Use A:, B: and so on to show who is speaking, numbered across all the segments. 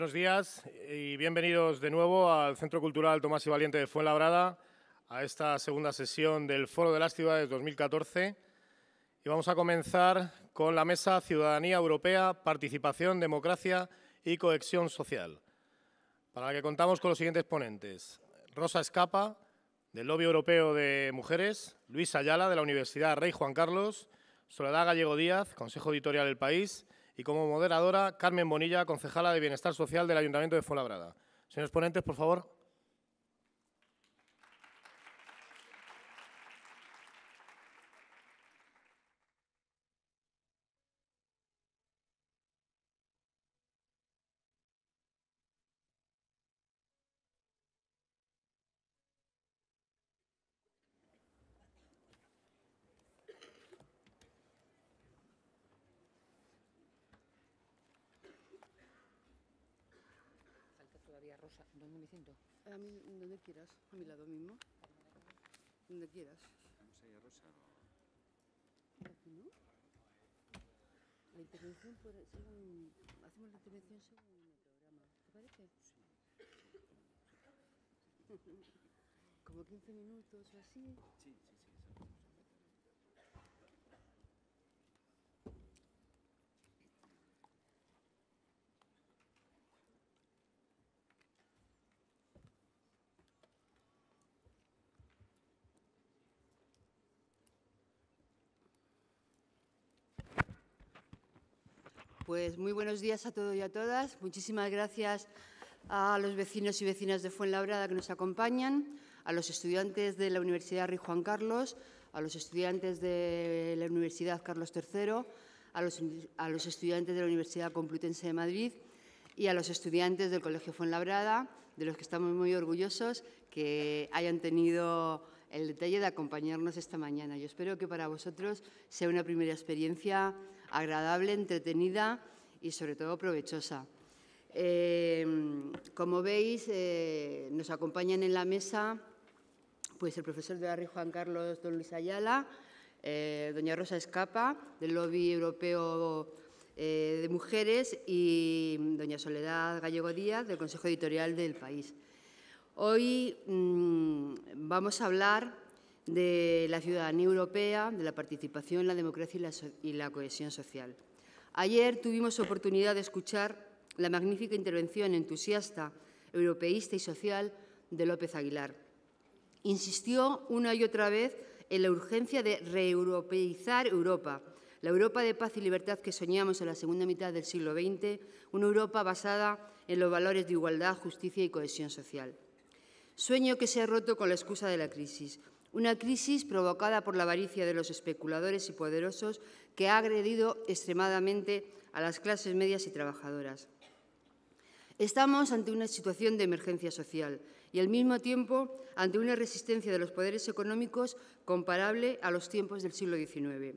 A: Buenos días y bienvenidos de nuevo al Centro Cultural Tomás y Valiente de Fuenlabrada, a esta segunda sesión del Foro de las Ciudades 2014. Y vamos a comenzar con la mesa Ciudadanía Europea, Participación, Democracia y Cohesión Social, para la que contamos con los siguientes ponentes. Rosa Escapa, del Lobby Europeo de Mujeres, Luis Ayala, de la Universidad Rey Juan Carlos, Soledad Gallego Díaz, Consejo Editorial del País, y como moderadora Carmen Bonilla, concejala de Bienestar Social del Ayuntamiento de Fuenlabrada. Señores ponentes, por favor.
B: donde quieras, a mi lado mismo. Donde quieras.
C: Vamos a ir a Rosa o...
B: Aquí no. La intervención por, un... Hacemos la intervención según el programa. ¿Te parece? Sí. Como 15 minutos o así. Sí, sí, sí. pues muy buenos días a todos y a todas. Muchísimas gracias a los vecinos y vecinas de Fuenlabrada que nos acompañan, a los estudiantes de la Universidad Rey Juan Carlos, a los estudiantes de la Universidad Carlos III, a los, a los estudiantes de la Universidad Complutense de Madrid y a los estudiantes del Colegio Fuenlabrada, de los que estamos muy orgullosos que hayan tenido el detalle de acompañarnos esta mañana. Yo espero que para vosotros sea una primera experiencia agradable, entretenida y sobre todo provechosa. Eh, como veis, eh, nos acompañan en la mesa pues, el profesor de Barrio Juan Carlos Don Luis Ayala, eh, doña Rosa Escapa, del Lobby Europeo de Mujeres, y doña Soledad Gallego Díaz, del Consejo Editorial del País. Hoy mm, vamos a hablar de la ciudadanía europea, de la participación, la democracia y la, cohesión social. Ayer tuvimos oportunidad de escuchar la magnífica intervención entusiasta, europeísta y social de López Aguilar. Insistió una y otra vez en la urgencia de reeuropeizar Europa, la Europa de paz y libertad que soñamos en la segunda mitad del siglo XX, una Europa basada en los valores de igualdad, justicia y cohesión social. Sueño que se ha roto con la excusa de la crisis, una crisis provocada por la avaricia de los especuladores y poderosos que ha agredido extremadamente a las clases medias y trabajadoras. Estamos ante una situación de emergencia social y al mismo tiempo ante una resistencia de los poderes económicos comparable a los tiempos del siglo XIX.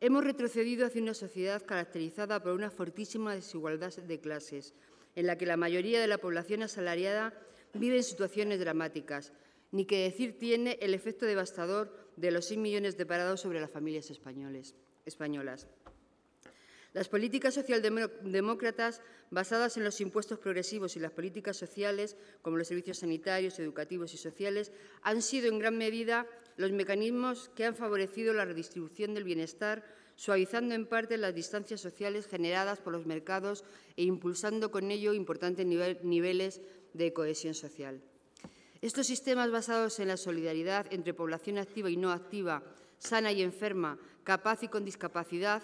B: Hemos retrocedido hacia una sociedad caracterizada por una fortísima desigualdad de clases, en la que la mayoría de la población asalariada vive en situaciones dramáticas, ni que decir tiene el efecto devastador de los 6 millones de parados sobre las familias españolas. Las políticas socialdemócratas basadas en los impuestos progresivos y las políticas sociales, como los servicios sanitarios, educativos y sociales, han sido en gran medida los mecanismos que han favorecido la redistribución del bienestar, suavizando en parte las distancias sociales generadas por los mercados e impulsando con ello importantes niveles de cohesión social. Estos sistemas basados en la solidaridad entre población activa y no activa, sana y enferma, capaz y con discapacidad,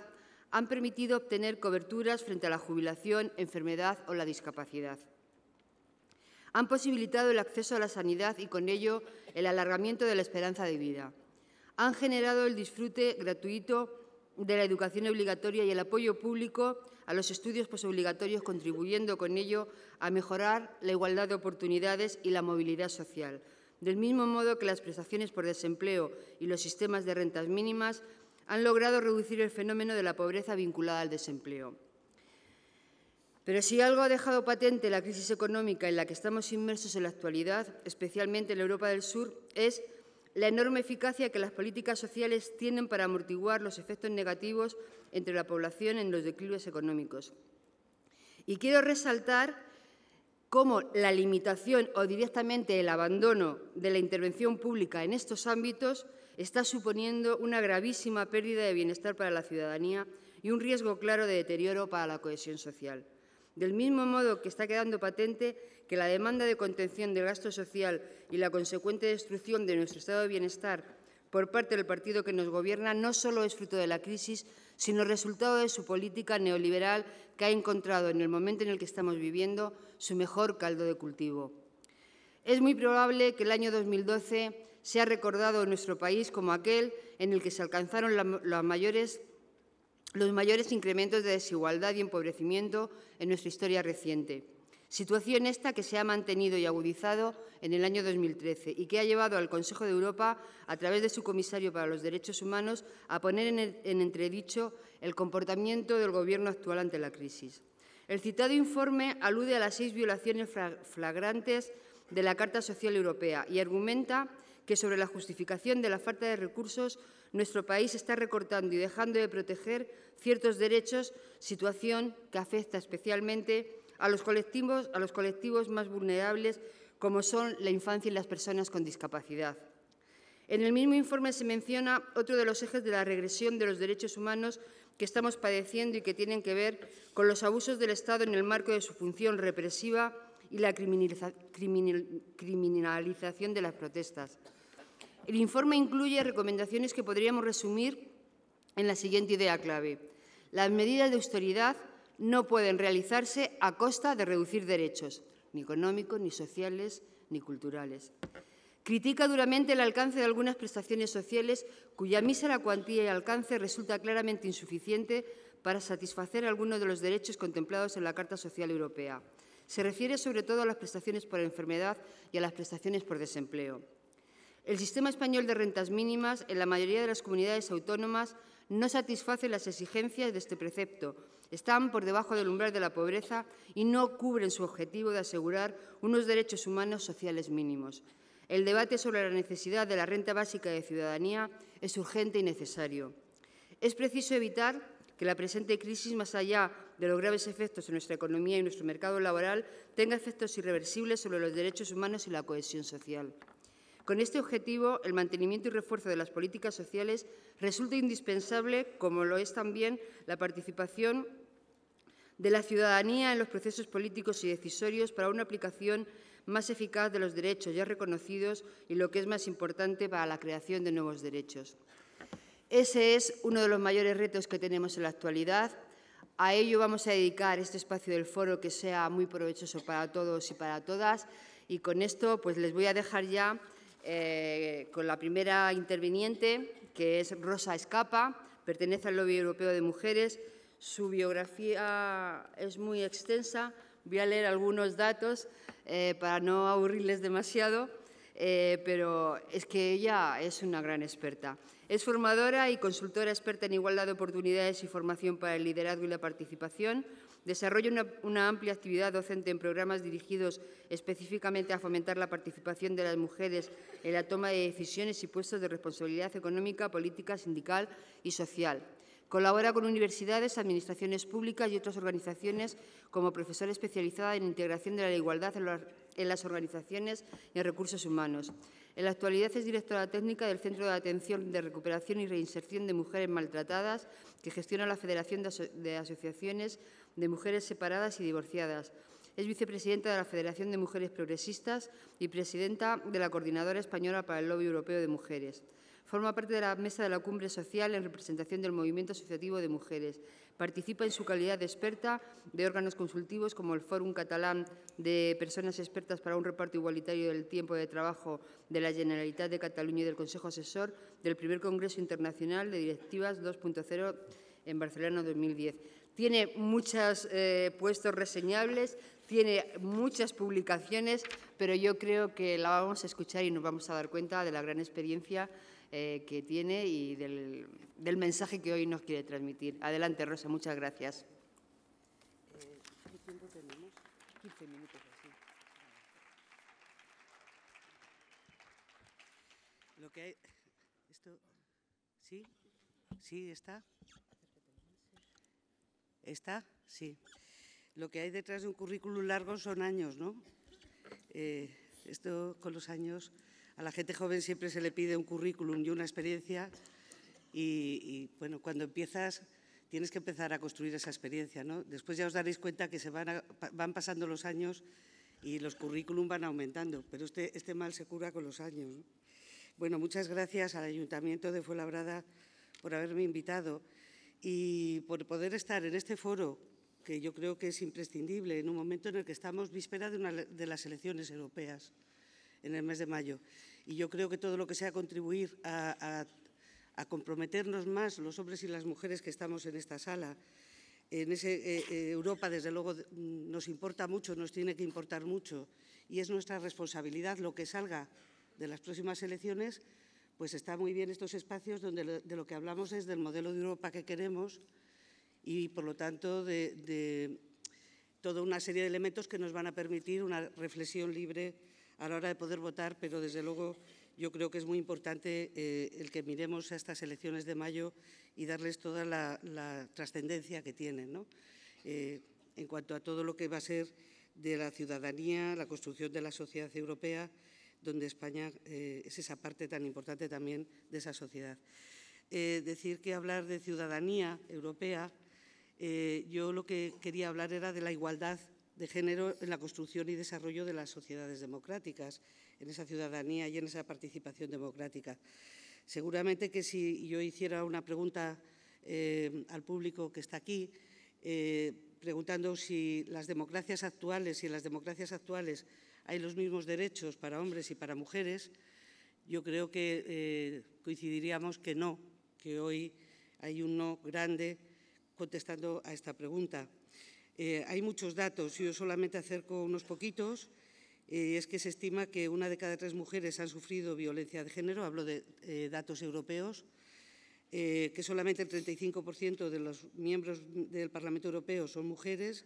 B: han permitido obtener coberturas frente a la jubilación, enfermedad o la discapacidad. Han posibilitado el acceso a la sanidad y con ello el alargamiento de la esperanza de vida. Han generado el disfrute gratuito de la educación obligatoria y el apoyo público a los estudios posobligatorios, contribuyendo con ello a mejorar la igualdad de oportunidades y la movilidad social. Del mismo modo que las prestaciones por desempleo y los sistemas de rentas mínimas han logrado reducir el fenómeno de la pobreza vinculada al desempleo. Pero si algo ha dejado patente la crisis económica en la que estamos inmersos en la actualidad, especialmente en la Europa del Sur, es la enorme eficacia que las políticas sociales tienen para amortiguar los efectos negativos entre la población en los declives económicos. Y quiero resaltar cómo la limitación o directamente el abandono de la intervención pública en estos ámbitos está suponiendo una gravísima pérdida de bienestar para la ciudadanía y un riesgo claro de deterioro para la cohesión social. Del mismo modo que está quedando patente que la demanda de contención del gasto social y la consecuente destrucción de nuestro estado de bienestar por parte del partido que nos gobierna no solo es fruto de la crisis, sino resultado de su política neoliberal que ha encontrado en el momento en el que estamos viviendo su mejor caldo de cultivo. Es muy probable que el año 2012 sea recordado en nuestro país como aquel en el que se alcanzaron las mayores los mayores incrementos de desigualdad y empobrecimiento en nuestra historia reciente. Situación esta que se ha mantenido y agudizado en el año 2013 y que ha llevado al Consejo de Europa, a través de su comisario para los derechos humanos, a poner en, entredicho el comportamiento del Gobierno actual ante la crisis. El citado informe alude a las seis violaciones flagrantes de la Carta Social Europea y argumenta que sobre la justificación de la falta de recursos nuestro país está recortando y dejando de proteger ciertos derechos, situación que afecta especialmente a los colectivos, más vulnerables como son la infancia y las personas con discapacidad. En el mismo informe se menciona otro de los ejes de la regresión de los derechos humanos que estamos padeciendo y que tienen que ver con los abusos del Estado en el marco de su función represiva y la criminalización de las protestas. El informe incluye recomendaciones que podríamos resumir en la siguiente idea clave. Las medidas de austeridad no pueden realizarse a costa de reducir derechos, ni económicos, ni sociales, ni culturales. Critica duramente el alcance de algunas prestaciones sociales cuya mísera cuantía y alcance resulta claramente insuficiente para satisfacer algunos de los derechos contemplados en la Carta Social Europea. Se refiere sobre todo a las prestaciones por enfermedad y a las prestaciones por desempleo. El sistema español de rentas mínimas en la mayoría de las comunidades autónomas no satisface las exigencias de este precepto. Están por debajo del umbral de la pobreza y no cubren su objetivo de asegurar unos derechos humanos sociales mínimos. El debate sobre la necesidad de la renta básica de ciudadanía es urgente y necesario. Es preciso evitar que la presente crisis, más allá de los graves efectos en nuestra economía y nuestro mercado laboral, tenga efectos irreversibles sobre los derechos humanos y la cohesión social. Con este objetivo, el mantenimiento y refuerzo de las políticas sociales resulta indispensable, como lo es también la participación de la ciudadanía en los procesos políticos y decisorios para una aplicación más eficaz de los derechos ya reconocidos y, lo que es más importante, para la creación de nuevos derechos. Ese es uno de los mayores retos que tenemos en la actualidad. A ello vamos a dedicar este espacio del foro que sea muy provechoso para todos y para todas. Y con esto pues les voy a dejar ya eh, con la primera interviniente, que es Rosa Escapa, pertenece al Lobby Europeo de Mujeres. Su biografía es muy extensa. Voy a leer algunos datos eh, para no aburrirles demasiado, eh, pero es que ella es una gran experta. Es formadora y consultora experta en igualdad de oportunidades y formación para el liderazgo y la participación Desarrolla una, amplia actividad docente en programas dirigidos específicamente a fomentar la participación de las mujeres en la toma de decisiones y puestos de responsabilidad económica, política, sindical y social. Colabora con universidades, administraciones públicas y otras organizaciones como profesora especializada en integración de la igualdad en, las organizaciones y en recursos humanos. En la actualidad es directora técnica del Centro de Atención de Recuperación y Reinserción de Mujeres Maltratadas, que gestiona la Federación de Asociaciones de Mujeres Separadas y Divorciadas. Es vicepresidenta de la Federación de Mujeres Progresistas y presidenta de la Coordinadora Española para el Lobby Europeo de Mujeres. Forma parte de la mesa de la cumbre social en representación del movimiento asociativo de mujeres. Participa en su calidad de experta de órganos consultivos como el Fórum Catalán de Personas Expertas para un Reparto Igualitario del Tiempo de Trabajo de la Generalitat de Cataluña y del Consejo Asesor del primer Congreso Internacional de Directivas 2.0 en Barcelona 2010 tiene muchos eh, puestos reseñables, tiene muchas publicaciones, pero yo creo que la vamos a escuchar y nos vamos a dar cuenta de la gran experiencia eh, que tiene y del, mensaje que hoy nos quiere transmitir. Adelante, Rosa, muchas gracias.
D: 15 minutos. Lo que hay... ¿Esto? ¿Sí? ¿Sí está? ¿Está? Sí. Lo que hay detrás de un currículum largo son años, ¿no? Eh, esto con los años, a la gente joven siempre se le pide un currículum y una experiencia y, bueno, cuando empiezas tienes que empezar a construir esa experiencia, ¿no? Después ya os daréis cuenta que se van, pasando los años y los currículum van aumentando, pero este, este mal se cura con los años. Bueno, muchas gracias al Ayuntamiento de Fuenlabrada por haberme invitado y por poder estar en este foro, que yo creo que es imprescindible en un momento en el que estamos víspera de, una, de las elecciones europeas en el mes de mayo. Y yo creo que todo lo que sea contribuir a, comprometernos más los hombres y las mujeres que estamos en esta sala, en ese, eh, eh, Europa, desde luego, mm, nos importa mucho, nos tiene que importar mucho, y es nuestra responsabilidad lo que salga de las próximas elecciones pues está muy bien estos espacios donde de lo que hablamos es del modelo de Europa que queremos y, por lo tanto, de, toda una serie de elementos que nos van a permitir una reflexión libre a la hora de poder votar, pero desde luego yo creo que es muy importante eh, el que miremos a estas elecciones de mayo y darles toda la, trascendencia que tienen, eh, en cuanto a todo lo que va a ser de la ciudadanía, la construcción de la sociedad europea donde España eh, es esa parte tan importante también de esa sociedad. Eh, decir que hablar de ciudadanía europea, eh, yo lo que quería hablar era de la igualdad de género en la construcción y desarrollo de las sociedades democráticas, en esa ciudadanía y en esa participación democrática. Seguramente que si yo hiciera una pregunta al público que está aquí, preguntando si las democracias actuales, y en las democracias actuales hay los mismos derechos para hombres y para mujeres, yo creo que eh, coincidiríamos que no, que hoy hay un no grande contestando a esta pregunta. Eh, hay muchos datos, yo solamente acerco unos poquitos. Eh, es que se estima que una de cada tres mujeres han sufrido violencia de género, hablo de datos europeos, que solamente el 35% de los miembros del Parlamento Europeo son mujeres,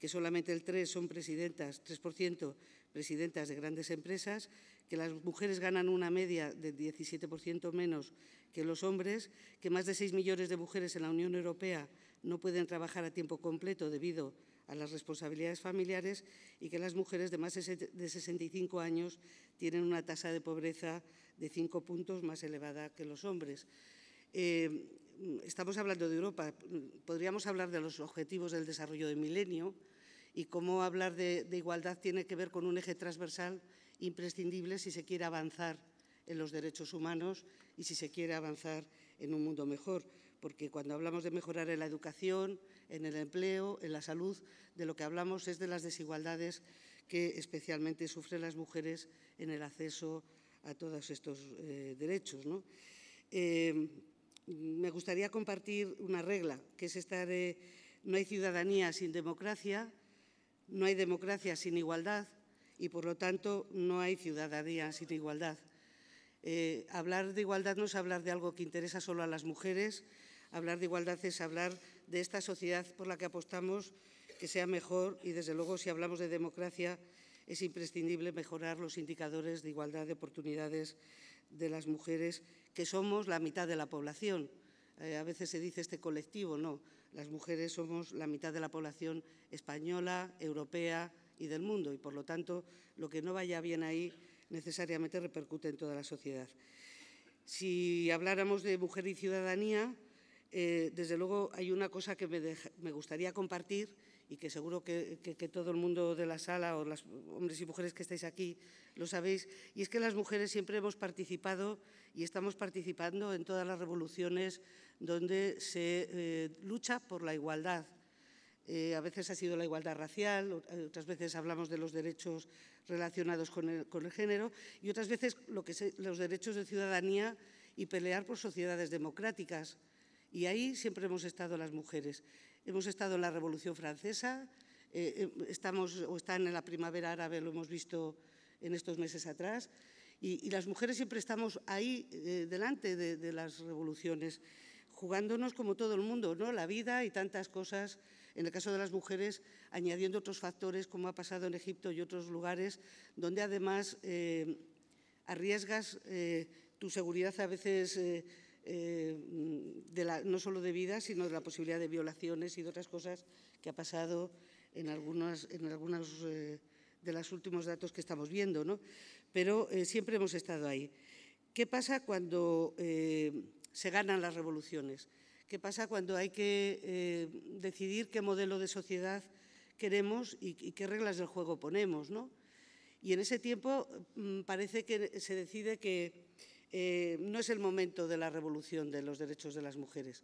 D: que solamente el 3% son presidentas, 3% presidentas de grandes empresas, que las mujeres ganan una media del 17% menos que los hombres, que más de 6 millones de mujeres en la Unión Europea no pueden trabajar a tiempo completo debido a las responsabilidades familiares y que las mujeres de más de 65 años tienen una tasa de pobreza de 5 puntos más elevada que los hombres. Eh, estamos hablando de Europa, podríamos hablar de los objetivos del desarrollo del milenio, y cómo hablar de, igualdad tiene que ver con un eje transversal imprescindible si se quiere avanzar en los derechos humanos y si se quiere avanzar en un mundo mejor. Porque cuando hablamos de mejorar en la educación, en el empleo, en la salud, de lo que hablamos es de las desigualdades que especialmente sufren las mujeres en el acceso a todos estos eh, derechos. Eh, me gustaría compartir una regla, que es esta de no hay ciudadanía sin democracia, no hay democracia sin igualdad y, por lo tanto, no hay ciudadanía sin igualdad. Eh, hablar de igualdad no es hablar de algo que interesa solo a las mujeres, hablar de igualdad es hablar de esta sociedad por la que apostamos que sea mejor y, desde luego, si hablamos de democracia, es imprescindible mejorar los indicadores de igualdad de oportunidades de las mujeres, que somos la mitad de la población. Eh, a veces se dice este colectivo, no, las mujeres somos la mitad de la población española, europea y del mundo y, por lo tanto, lo que no vaya bien ahí necesariamente repercute en toda la sociedad. Si habláramos de mujer y ciudadanía, eh, desde luego hay una cosa que me, gustaría compartir y que seguro que, que, todo el mundo de la sala o los hombres y mujeres que estáis aquí lo sabéis, y es que las mujeres siempre hemos participado y estamos participando en todas las revoluciones donde se eh, lucha por la igualdad. Eh, a veces ha sido la igualdad racial, eh, otras veces hablamos de los derechos relacionados con el, género y otras veces lo que los derechos de ciudadanía y pelear por sociedades democráticas. Y ahí siempre hemos estado las mujeres. Hemos estado en la Revolución Francesa, estamos o están en la primavera árabe, lo hemos visto en estos meses atrás, y, las mujeres siempre estamos ahí delante de, de las revoluciones jugándonos como todo el mundo, ¿no? La vida y tantas cosas. En el caso de las mujeres, añadiendo otros factores, como ha pasado en Egipto y otros lugares, donde además eh, arriesgas eh, tu seguridad a veces eh, de no solo de vida, sino de la posibilidad de violaciones y de otras cosas que ha pasado en algunos en algunas de los últimos datos que estamos viendo, ¿no? Pero siempre hemos estado ahí. ¿Qué pasa cuando se ganan las revoluciones. ¿Qué pasa cuando hay que eh, decidir qué modelo de sociedad queremos y, qué reglas del juego ponemos? ¿no? Y en ese tiempo mm, parece que se decide que eh, no es el momento de la revolución de los derechos de las mujeres.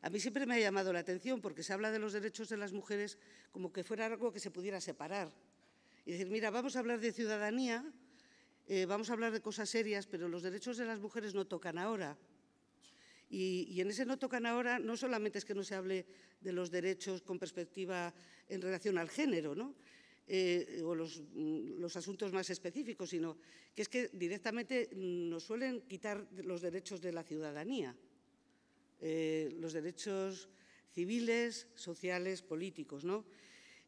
D: A mí siempre me ha llamado la atención porque se habla de los derechos de las mujeres como que fuera algo que se pudiera separar. Y decir, mira, vamos a hablar de ciudadanía, eh, vamos a hablar de cosas serias, pero los derechos de las mujeres no tocan ahora. Y, en ese no tocan ahora no solamente es que no se hable de los derechos con perspectiva en relación al género, eh, o mm, los, asuntos más específicos, sino que es que directamente nos suelen quitar los derechos de la ciudadanía, eh, los derechos civiles, sociales, políticos. ¿no?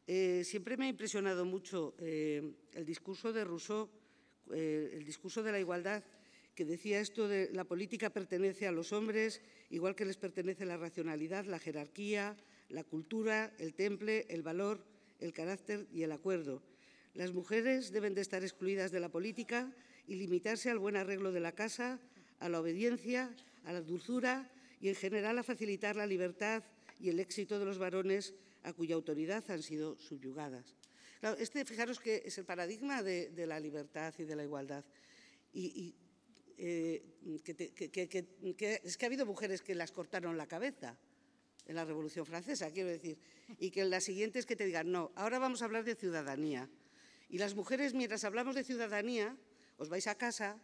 D: Eh, siempre me ha impresionado mucho el discurso de Rousseau, el discurso de la igualdad que decía esto de la política pertenece a los hombres, igual que les pertenece la racionalidad, la jerarquía, la cultura, el temple, el valor, el carácter y el acuerdo. Las mujeres deben de estar excluidas de la política y limitarse al buen arreglo de la casa, a la obediencia, a la dulzura y, en general, a facilitar la libertad y el éxito de los varones a cuya autoridad han sido subyugadas. Claro, este, fijaros que es el paradigma de, la libertad y de la igualdad. y eh, es que ha habido mujeres que las cortaron la cabeza en la Revolución Francesa, quiero decir, y que la siguiente es que te digan, no, ahora vamos a hablar de ciudadanía. Y las mujeres, mientras hablamos de ciudadanía, os vais a casa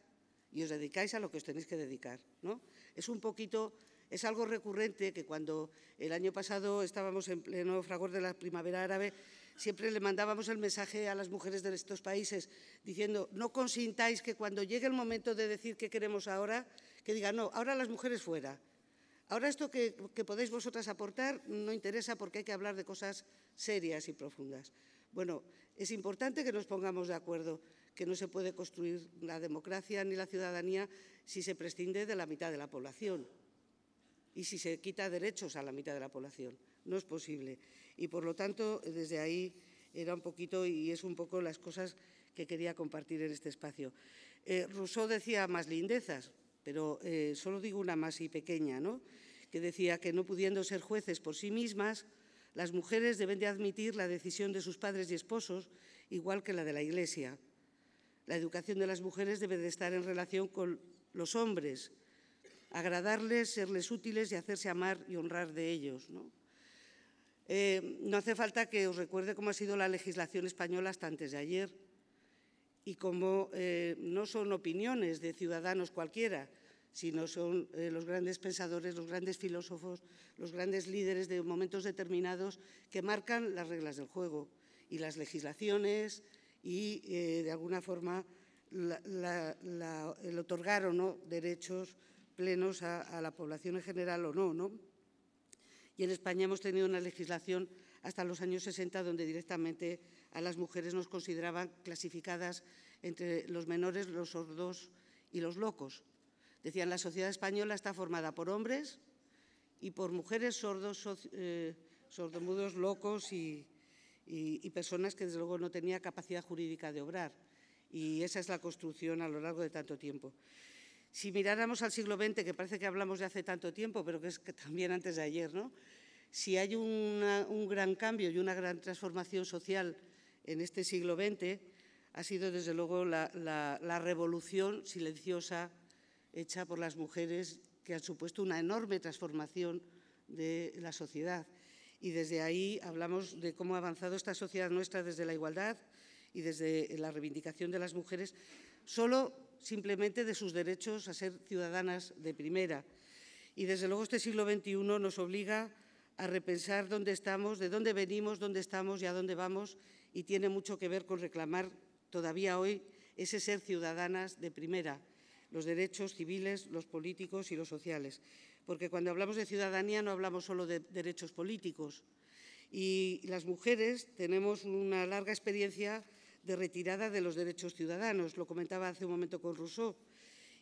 D: y os dedicáis a lo que os tenéis que dedicar, ¿no? Es un poquito, es algo recurrente que cuando el año pasado estábamos en pleno fragor de la primavera árabe, Siempre le mandábamos el mensaje a las mujeres de estos países diciendo, no consintáis que cuando llegue el momento de decir qué queremos ahora, que digan, no, ahora las mujeres fuera. Ahora esto que, que podéis vosotras aportar no interesa porque hay que hablar de cosas serias y profundas. Bueno, es importante que nos pongamos de acuerdo que no se puede construir la democracia ni la ciudadanía si se prescinde de la mitad de la población y si se quita derechos a la mitad de la población. No es posible y por lo tanto eh, desde ahí era un poquito y es un poco las cosas que quería compartir en este espacio. Eh, Rousseau decía más lindezas, pero eh, solo digo una más y pequeña, ¿no? que decía que no pudiendo ser jueces por sí mismas, las mujeres deben de admitir la decisión de sus padres y esposos, igual que la de la Iglesia. La educación de las mujeres debe de estar en relación con los hombres, agradarles, serles útiles y hacerse amar y honrar de ellos. ¿no? Eh, no hace falta que os recuerde cómo ha sido la legislación española hasta antes de ayer y cómo eh, no son opiniones de ciudadanos cualquiera, sino son eh, los grandes pensadores, los grandes filósofos, los grandes líderes de momentos determinados que marcan las reglas del juego y las legislaciones y, de alguna forma, el otorgar o no derechos plenos a, a la población en general o no, ¿no? Y en España hemos tenido una legislación hasta los años 60 donde directamente a las mujeres nos consideraban clasificadas entre los menores, los sordos y los locos. Decían, la sociedad española está formada por hombres y por mujeres sordos, eh, sordomudos, locos y, y personas que desde luego no tenían capacidad jurídica de obrar. Y esa es la construcción a lo largo de tanto tiempo. Si miráramos al siglo XX, que parece que hablamos de hace tanto tiempo, pero que es que también antes de ayer, ¿no? si hay un gran cambio y una gran transformación social en este siglo XX, ha sido desde luego la, revolución silenciosa hecha por las mujeres que ha supuesto una enorme transformación de la sociedad. Y desde ahí hablamos de cómo ha avanzado esta sociedad nuestra desde la igualdad y desde la reivindicación de las mujeres. Solo simplemente de sus derechos a ser ciudadanas de primera. Y desde luego este siglo XXI nos obliga a repensar dónde estamos, de dónde venimos, dónde estamos y a dónde vamos y tiene mucho que ver con reclamar todavía hoy ese ser ciudadanas de primera, los derechos civiles, los políticos y los sociales. Porque cuando hablamos de ciudadanía no hablamos solo de derechos políticos. Y las mujeres tenemos una larga experiencia de retirada de los derechos ciudadanos. Lo comentaba hace un momento con Rousseau.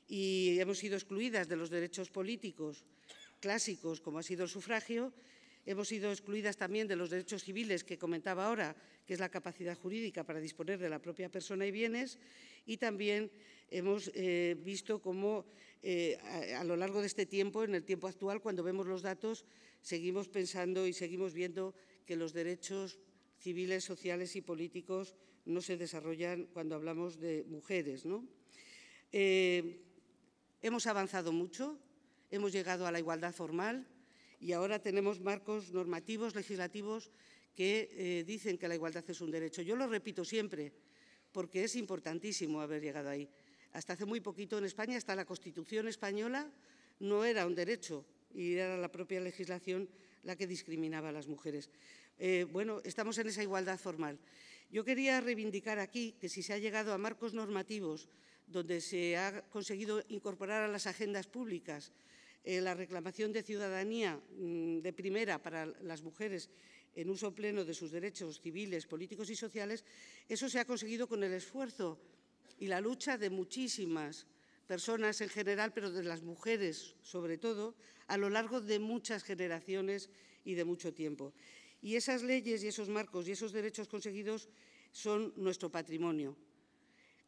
D: Y hemos sido excluidas de los derechos políticos clásicos, como ha sido el sufragio. Hemos sido excluidas también de los derechos civiles que comentaba ahora, que es la capacidad jurídica para disponer de la propia persona y bienes. Y también hemos eh, visto cómo eh, a, a, lo largo de este tiempo, en el tiempo actual, cuando vemos los datos, seguimos pensando y seguimos viendo que los derechos civiles, sociales y políticos no se desarrollan cuando hablamos de mujeres. ¿no? Eh, hemos avanzado mucho, hemos llegado a la igualdad formal y ahora tenemos marcos normativos, legislativos, que eh, dicen que la igualdad es un derecho. Yo lo repito siempre, porque es importantísimo haber llegado ahí. Hasta hace muy poquito en España, hasta la Constitución española no era un derecho y era la propia legislación la que discriminaba a las mujeres. Eh, bueno, estamos en esa igualdad formal. Yo quería reivindicar aquí que si se ha llegado a marcos normativos donde se ha conseguido incorporar a las agendas públicas eh, la reclamación de ciudadanía mm, de primera para las mujeres en uso pleno de sus derechos civiles, políticos y sociales, eso se ha conseguido con el esfuerzo y la lucha de muchísimas personas en general, pero de las mujeres sobre todo, a lo largo de muchas generaciones y de mucho tiempo. Y esas leyes y esos marcos y esos derechos conseguidos son nuestro patrimonio.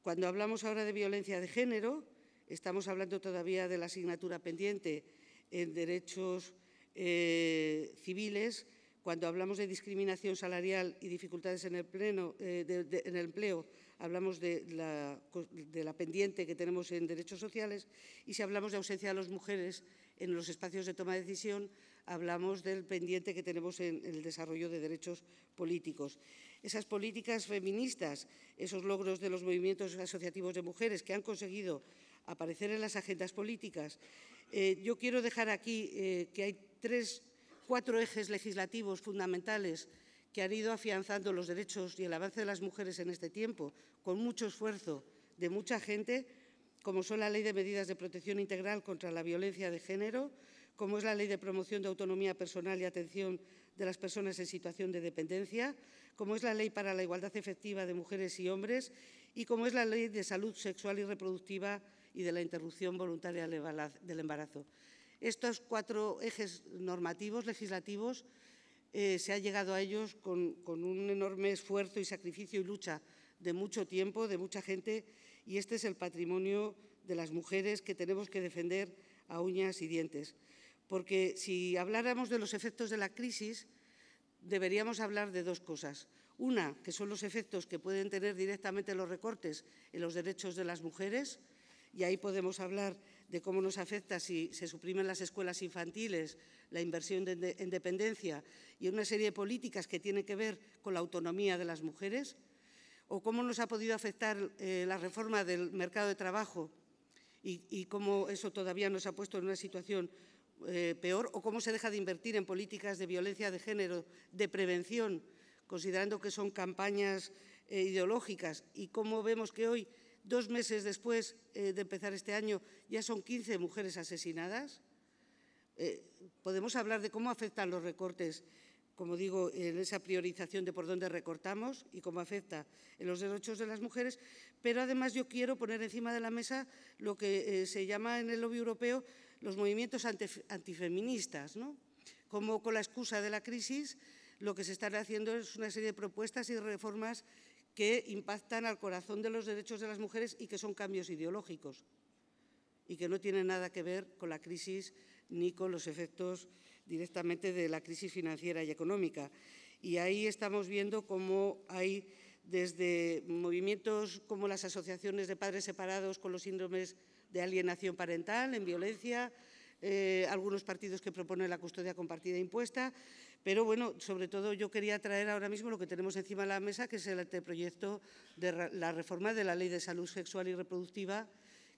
D: Cuando hablamos ahora de violencia de género, estamos hablando todavía de la asignatura pendiente en derechos eh, civiles. Cuando hablamos de discriminación salarial y dificultades en el, pleno, eh, en empleo, hablamos de la, de la, pendiente que tenemos en derechos sociales y si hablamos de ausencia de las mujeres en los espacios de toma de decisión, hablamos del pendiente que tenemos en el desarrollo de derechos políticos. Esas políticas feministas, esos logros de los movimientos asociativos de mujeres que han conseguido aparecer en las agendas políticas. Eh, yo quiero dejar aquí eh, que hay tres, cuatro ejes legislativos fundamentales que han ido afianzando los derechos y el avance de las mujeres en este tiempo, con mucho esfuerzo de mucha gente, como son la Ley de Medidas de Protección Integral contra la Violencia de Género, como es la Ley de Promoción de Autonomía Personal y Atención de las Personas en Situación de Dependencia, como es la Ley para la Igualdad Efectiva de Mujeres y Hombres y como es la Ley de Salud Sexual y Reproductiva y de la Interrupción Voluntaria del Embarazo. Estos cuatro ejes normativos, legislativos, eh, se ha llegado a ellos con un enorme esfuerzo y sacrificio y lucha de mucho tiempo, de mucha gente, y este es el patrimonio de las mujeres que tenemos que defender a uñas y dientes. Porque si habláramos de los efectos de la crisis, deberíamos hablar de dos cosas. Una, que son los efectos que pueden tener directamente los recortes en los derechos de las mujeres, y ahí podemos hablar de cómo nos afecta si se suprimen las escuelas infantiles, la inversión en, dependencia y una serie de políticas que tienen que ver con la autonomía de las mujeres, o cómo nos ha podido afectar eh, la reforma del mercado de trabajo y, y cómo eso todavía nos ha puesto en una situación eh, peor o cómo se deja de invertir en políticas de violencia de género, de prevención, considerando que son campañas eh, ideológicas y cómo vemos que hoy, dos meses después eh, de empezar este año, ya son 15 mujeres asesinadas. podemos hablar de cómo afectan los recortes, como digo, en esa priorización de por dónde recortamos y cómo afecta en los derechos de las mujeres, pero además yo quiero poner encima de la mesa lo que se llama en el lobby europeo los movimientos antifeministas, Como con la excusa de la crisis, lo que se están haciendo es una serie de propuestas y reformas que impactan al corazón de los derechos de las mujeres y que son cambios ideológicos y que no tienen nada que ver con la crisis ni con los efectos directamente de la crisis financiera y económica. Y ahí estamos viendo cómo hay desde movimientos como las asociaciones de padres separados con los síndromes de alienación parental, en violencia, eh, algunos partidos que proponen la custodia compartida e impuesta, pero bueno, sobre todo yo quería traer ahora mismo lo que tenemos encima de la mesa, que es el anteproyecto de la reforma de la Ley de Salud Sexual y Reproductiva,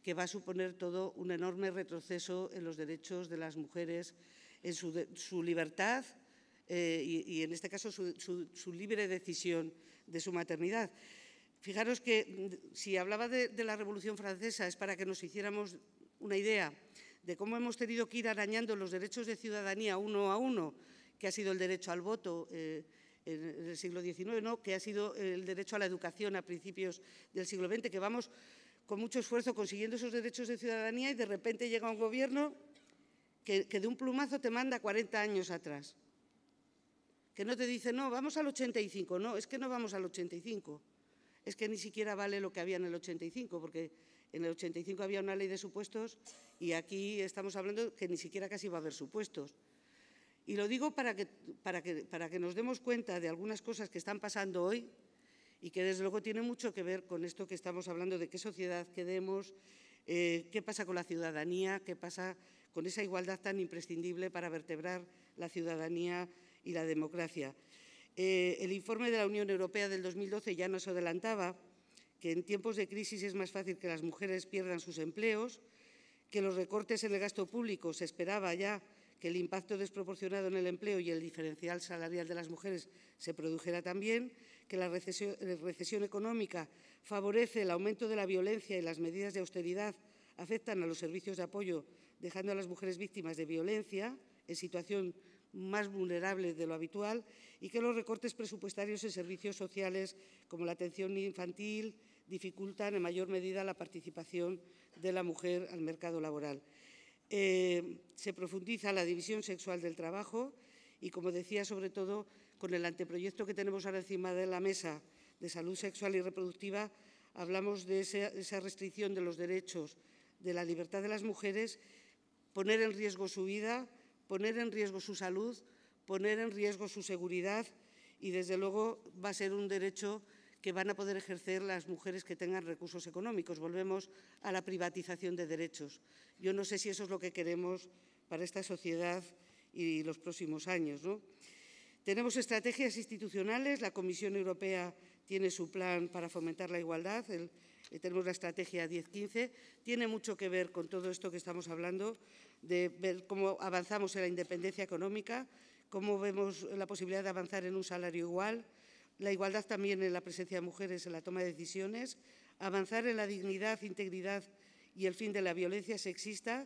D: que va a suponer todo un enorme retroceso en los derechos de las mujeres, en su, libertad eh, y, en este caso, su libre decisión de su maternidad. Fijaros que mm, si hablaba de, la Revolución Francesa es para que nos hiciéramos una idea de cómo hemos tenido que ir arañando los derechos de ciudadanía uno a uno, que ha sido el derecho al voto eh, en el siglo XIX, que ha sido el derecho a la educación a principios del siglo XX, que vamos con mucho esfuerzo consiguiendo esos derechos de ciudadanía y de repente llega un gobierno que, que de un plumazo te manda 40 años atrás. Que no te dice, no, vamos al 85, no, es que no vamos al 85 es que ni siquiera vale lo que había en el 85, porque en el 85 había una ley de supuestos y aquí estamos hablando que ni siquiera casi va a haber supuestos. Y lo digo para que, para para que nos demos cuenta de algunas cosas que están pasando hoy y que desde luego tiene mucho que ver con esto que estamos hablando de qué sociedad queremos, eh, qué pasa con la ciudadanía, qué pasa con esa igualdad tan imprescindible para vertebrar la ciudadanía y la democracia. Eh, el informe de la Unión Europea del 2012 ya nos adelantaba que en tiempos de crisis es más fácil que las mujeres pierdan sus empleos, que los recortes en el gasto público se esperaba ya que el impacto desproporcionado en el empleo y el diferencial salarial de las mujeres se produjera también, que la recesión, la eh, recesión, económica favorece el aumento de la violencia y las medidas de austeridad afectan a los servicios de apoyo, dejando a las mujeres víctimas de violencia en situación más vulnerable de lo habitual y que los recortes presupuestarios en servicios sociales como la atención infantil dificultan en mayor medida la participación de la mujer al mercado laboral. Eh, se profundiza la división sexual del trabajo y, como decía, sobre todo con el anteproyecto que tenemos ahora encima de la mesa de salud sexual y reproductiva, hablamos de esa restricción de los derechos de la libertad de las mujeres, poner en riesgo su vida poner en riesgo su salud, poner en riesgo su seguridad y, desde luego, va a ser un derecho que van a poder ejercer las mujeres que tengan recursos económicos. Volvemos a la privatización de derechos. Yo no sé si eso es lo que queremos para esta sociedad y los próximos años. Tenemos estrategias institucionales, la Comisión Europea tiene su plan para fomentar la igualdad, eh, tenemos la estrategia 10-15, tiene mucho que ver con todo esto que estamos hablando, de ver cómo avanzamos en la independencia económica, cómo vemos la posibilidad de avanzar en un salario igual, la igualdad también en la presencia de mujeres en la toma de decisiones, avanzar en la dignidad, integridad y el fin de la violencia sexista,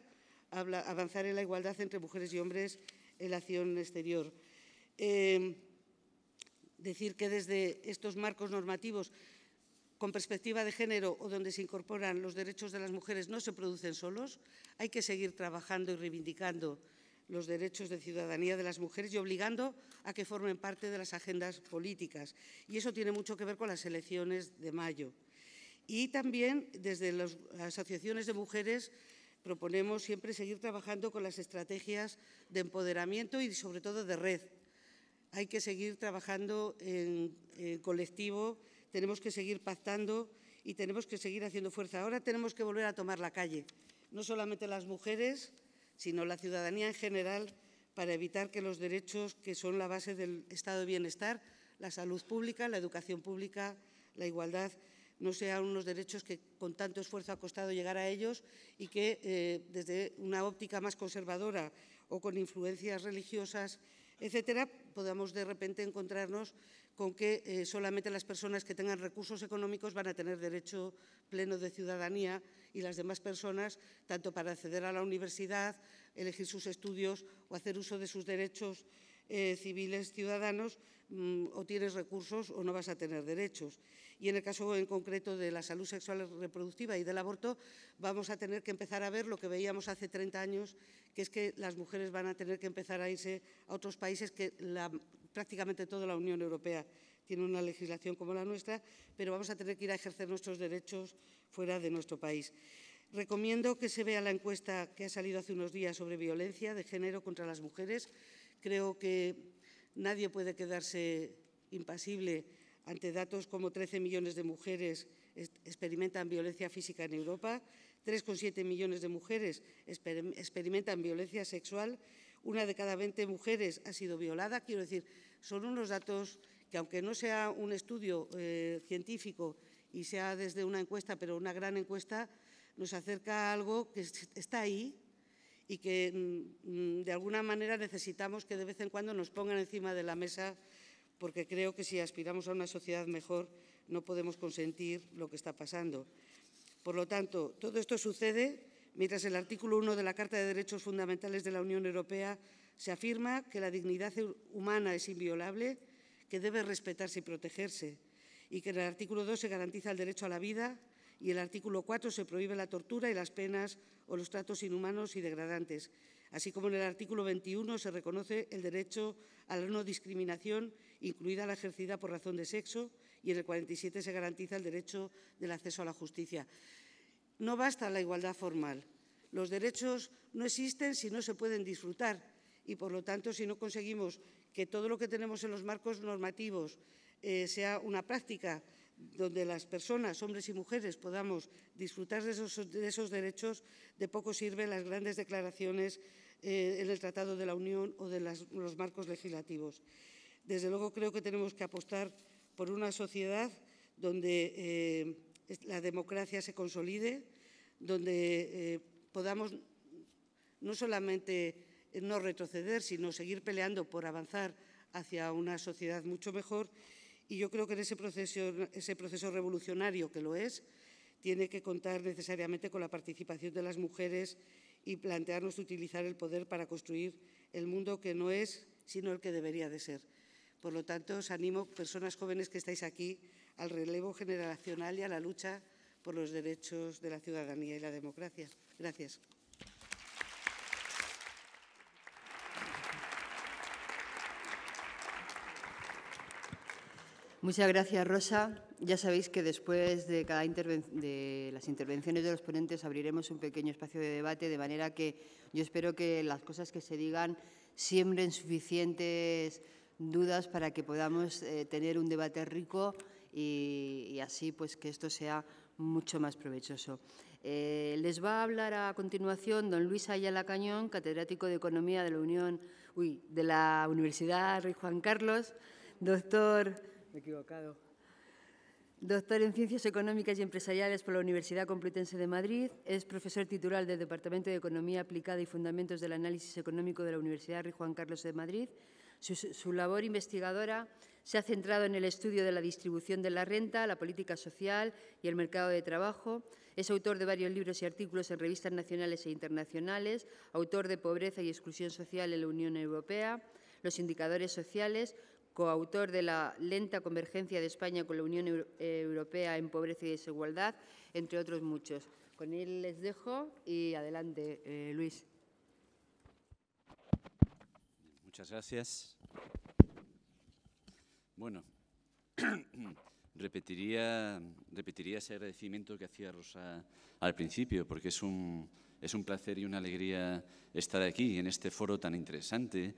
D: avanzar en la igualdad entre mujeres y hombres en la acción exterior. Eh, decir que desde estos marcos normativos con perspectiva de género o donde se incorporan los derechos de las mujeres no se producen solos. Hay que seguir trabajando y reivindicando los derechos de ciudadanía de las mujeres y obligando a que formen parte de las agendas políticas. Y eso tiene mucho que ver con las elecciones de mayo. Y también desde las asociaciones de mujeres proponemos siempre seguir trabajando con las estrategias de empoderamiento y sobre todo de red. Hay que seguir trabajando en, colectivo tenemos que seguir pactando y tenemos que seguir haciendo fuerza. Ahora tenemos que volver a tomar la calle, no solamente las mujeres, sino la ciudadanía en general, para evitar que los derechos que son la base del estado de bienestar, la salud pública, la educación pública, la igualdad, no sean unos derechos que con tanto esfuerzo ha costado llegar a ellos y que eh, desde una óptica más conservadora o con influencias religiosas, etcétera, podamos de repente encontrarnos con que eh, solamente las personas que tengan recursos económicos van a tener derecho pleno de ciudadanía y las demás personas, tanto para acceder a la universidad, elegir sus estudios o hacer uso de sus derechos eh, civiles ciudadanos, mm, o tienes recursos o no vas a tener derechos. Y en el caso en concreto de la salud sexual reproductiva y del aborto, vamos a tener que empezar a ver lo que veíamos hace 30 años, que es que las mujeres van a tener que empezar a irse a otros países que la prácticamente toda la Unión Europea tiene una legislación como la nuestra, pero vamos a tener que ir a ejercer nuestros derechos fuera de nuestro país. Recomiendo que se vea la encuesta que ha salido hace unos días sobre violencia de género contra las mujeres. Creo que nadie puede quedarse impasible ante datos como 13 millones de mujeres experimentan violencia física en Europa, 3,7 millones de mujeres experimentan violencia sexual una de cada 20 mujeres ha sido violada. Quiero decir, son unos datos que, aunque no sea un estudio eh, científico y sea desde una encuesta, pero una gran encuesta, nos acerca a algo que está ahí y que, mm, de alguna manera, necesitamos que de vez en cuando nos pongan encima de la mesa, porque creo que si aspiramos a una sociedad mejor, no podemos consentir lo que está pasando. Por lo tanto, todo esto sucede mientras el artículo 1 de la Carta de Derechos Fundamentales de la Unión Europea se afirma que la dignidad humana es inviolable, que debe respetarse y protegerse, y que en el artículo 2 se garantiza el derecho a la vida y el artículo 4 se prohíbe la tortura y las penas o los tratos inhumanos y degradantes, así como en el artículo 21 se reconoce el derecho a la no discriminación, incluida la ejercida por razón de sexo, y en el 47 se garantiza el derecho del acceso a la justicia. No basta la igualdad formal. Los derechos no existen si no se pueden disfrutar y, por lo tanto, si no conseguimos que todo lo que tenemos en los marcos normativos eh, sea una práctica donde las personas, hombres y mujeres, podamos disfrutar de esos, derechos, de poco sirven las grandes declaraciones eh, en el Tratado de la Unión o de los marcos legislativos. Desde luego creo que tenemos que apostar por una sociedad donde eh, la democracia se consolide, donde eh, podamos no solamente eh, no retroceder, sino seguir peleando por avanzar hacia una sociedad mucho mejor. Y yo creo que en ese proceso, ese proceso revolucionario que lo es, tiene que contar necesariamente con la participación de las mujeres y plantearnos utilizar el poder para construir el mundo que no es, sino el que debería de ser. Por lo tanto, os animo, personas jóvenes que estáis aquí, al relevo generacional y a la lucha por los derechos de la ciudadanía y la democracia. Gracias.
B: Muchas gracias, Rosa. Ya sabéis que después de cada de las intervenciones de los ponentes abriremos un pequeño espacio de debate, de manera que yo espero que las cosas que se digan siembren suficientes dudas para que podamos eh, tener un debate rico y, así pues que esto sea mucho más provechoso. Eh, les va a hablar a continuación don Luis Ayala Cañón, catedrático de Economía de la Unión, de la Universidad Rey Juan Carlos, doctor, doctor en Ciencias Económicas y Empresariales por la Universidad Complutense de Madrid, es profesor titular del Departamento de Economía Aplicada y Fundamentos del Análisis Económico de la Universidad Rey Juan Carlos de Madrid su, labor investigadora se ha centrado en el estudio de la distribución de la renta, la política social y el mercado de trabajo. Es autor de varios libros y artículos en revistas nacionales e internacionales, autor de Pobreza y Exclusión Social en la Unión Europea, Los Indicadores Sociales, coautor de la lenta convergencia de España con la Unión eh, Europea en pobreza y desigualdad, entre otros muchos. Con él les dejo y adelante, eh, Luis.
C: Muchas gracias. Bueno, repetiría, repetiría ese agradecimiento que hacía Rosa al principio, porque es un, es un placer y una alegría estar aquí, en este foro tan interesante,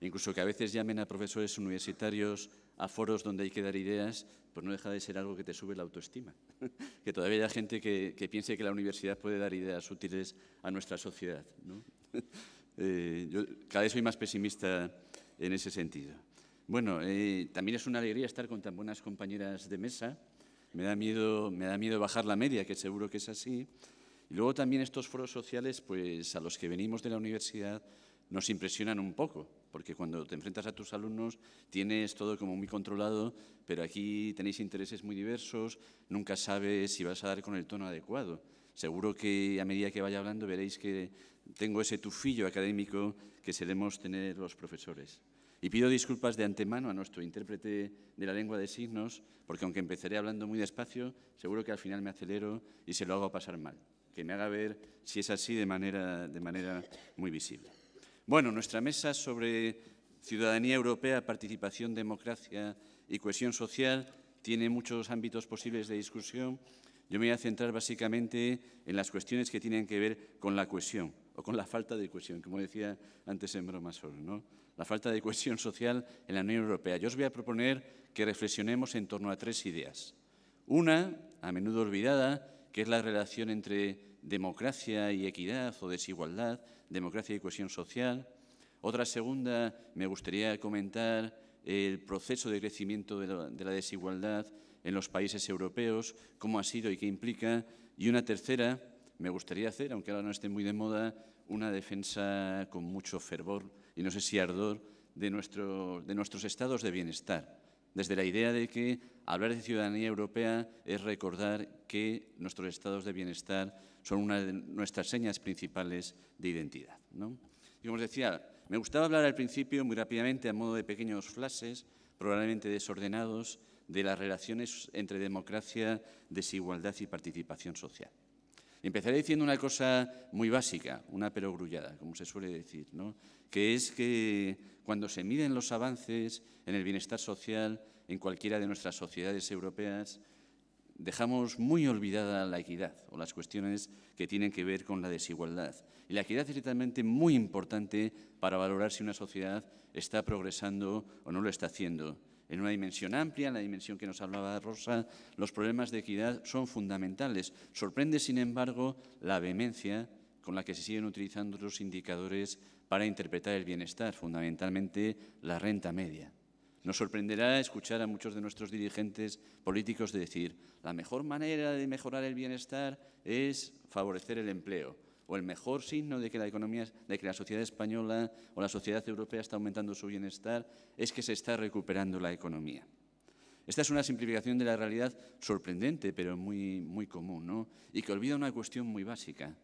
C: incluso que a veces llamen a profesores universitarios a foros donde hay que dar ideas, pues no deja de ser algo que te sube la autoestima. que todavía hay gente que, que piense que la universidad puede dar ideas útiles a nuestra sociedad. ¿no? Eh, yo cada vez soy más pesimista en ese sentido. Bueno, eh, también es una alegría estar con tan buenas compañeras de mesa. Me da, miedo, me da miedo bajar la media, que seguro que es así. Y luego también estos foros sociales, pues a los que venimos de la universidad, nos impresionan un poco, porque cuando te enfrentas a tus alumnos tienes todo como muy controlado, pero aquí tenéis intereses muy diversos, nunca sabes si vas a dar con el tono adecuado. Seguro que a medida que vaya hablando veréis que tengo ese tufillo académico que seremos tener los profesores. Y pido disculpas de antemano a nuestro intérprete de la lengua de signos, porque aunque empezaré hablando muy despacio, seguro que al final me acelero y se lo hago pasar mal. Que me haga ver si es así de de manera muy visible. Bueno, nuestra mesa sobre ciudadanía europea, participación, democracia y cohesión social tiene muchos ámbitos posibles de discusión. Yo me voy a centrar básicamente en las cuestiones que tienen que ver con la cohesión, o con la falta de cohesión, como decía antes en broma solo, ¿no? la falta de cohesión social en la Unión Europea. Yo os voy a proponer que reflexionemos en torno a tres ideas. Una, a menudo olvidada, que es la relación entre democracia y equidad o desigualdad, democracia y cohesión social. Otra segunda, me gustaría comentar el proceso de crecimiento de la, de la desigualdad en los países europeos, cómo ha sido y qué implica. Y una tercera, me gustaría hacer, aunque ahora no esté muy de moda, una defensa con mucho fervor y no sé si ardor de, de nuestros estados de bienestar, desde la idea de que hablar de ciudadanía europea es recordar que nuestros estados de bienestar son una de nuestras señas principales de identidad. Y como os decía, me gustaba hablar al principio muy rápidamente a modo de pequeños flashes, probablemente desordenados, de las relaciones entre democracia, desigualdad y participación social. Empezaré diciendo una cosa muy básica, una grullada, como se suele decir, que es que cuando se miden los avances en el bienestar social en cualquiera de nuestras sociedades europeas, dejamos muy olvidada la equidad o las cuestiones que tienen que ver con la desigualdad. Y la equidad es realmente muy importante para valorar si una sociedad está progresando o no lo está haciendo en una dimensión amplia, en la dimensión que nos hablaba Rosa, los problemas de equidad son fundamentales. Sorprende, sin embargo, la vehemencia con la que se siguen utilizando los indicadores para interpretar el bienestar, fundamentalmente la renta media. Nos sorprenderá escuchar a muchos de nuestros dirigentes políticos decir, la mejor manera de mejorar el bienestar es favorecer el empleo o el mejor signo de que la economía, de que la sociedad española o la sociedad europea está aumentando su bienestar, es que se está recuperando la economía. Esta es una simplificación de la realidad sorprendente, pero muy, muy común, ¿no? y que olvida una cuestión muy básica,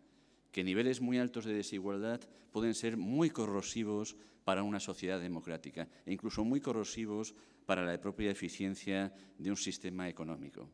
C: que niveles muy altos de desigualdad pueden ser muy corrosivos para una sociedad democrática e incluso muy corrosivos para la propia eficiencia de un sistema económico.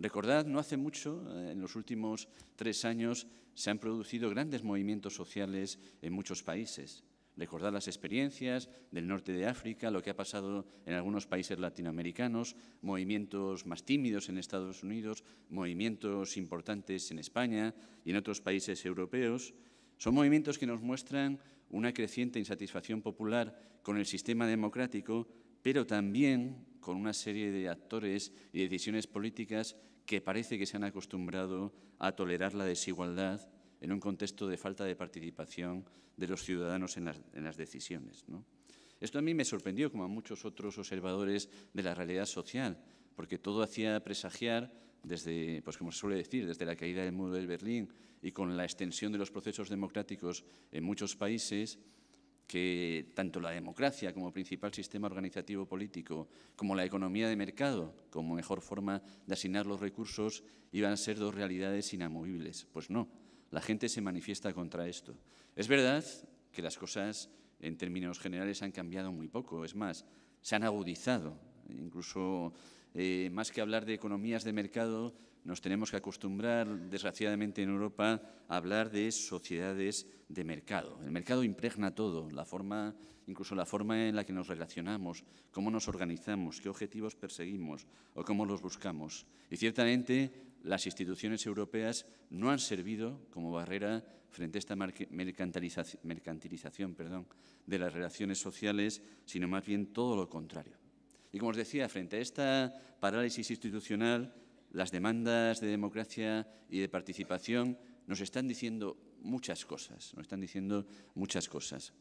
C: Recordad, no hace mucho, eh, en los últimos tres años, se han producido grandes movimientos sociales en muchos países. Recordad las experiencias del norte de África, lo que ha pasado en algunos países latinoamericanos, movimientos más tímidos en Estados Unidos, movimientos importantes en España y en otros países europeos. Son movimientos que nos muestran una creciente insatisfacción popular con el sistema democrático, pero también con una serie de actores y decisiones políticas que parece que se han acostumbrado a tolerar la desigualdad en un contexto de falta de participación de los ciudadanos en las, decisiones. Esto a mí me sorprendió, como a muchos otros observadores de la realidad social, porque todo hacía presagiar, desde, pues como se suele decir, desde la caída del muro del Berlín y con la extensión de los procesos democráticos en muchos países, que tanto la democracia como principal sistema organizativo político, como la economía de mercado, como mejor forma de asignar los recursos, iban a ser dos realidades inamovibles. Pues no, la gente se manifiesta contra esto. Es verdad que las cosas en términos generales han cambiado muy poco, es más, se han agudizado, incluso eh, más que hablar de economías de mercado, nos tenemos que acostumbrar, desgraciadamente en Europa, a hablar de sociedades de mercado. El mercado impregna todo, la forma, incluso la forma en la que nos relacionamos, cómo nos organizamos, qué objetivos perseguimos o cómo los buscamos. Y ciertamente las instituciones europeas no han servido como barrera frente a esta mercantilización, de las relaciones sociales, sino más bien todo lo contrario. Y como os decía, frente a esta parálisis institucional, las demandas de democracia y de participación nos están diciendo muchas cosas, nos están diciendo muchas cosas.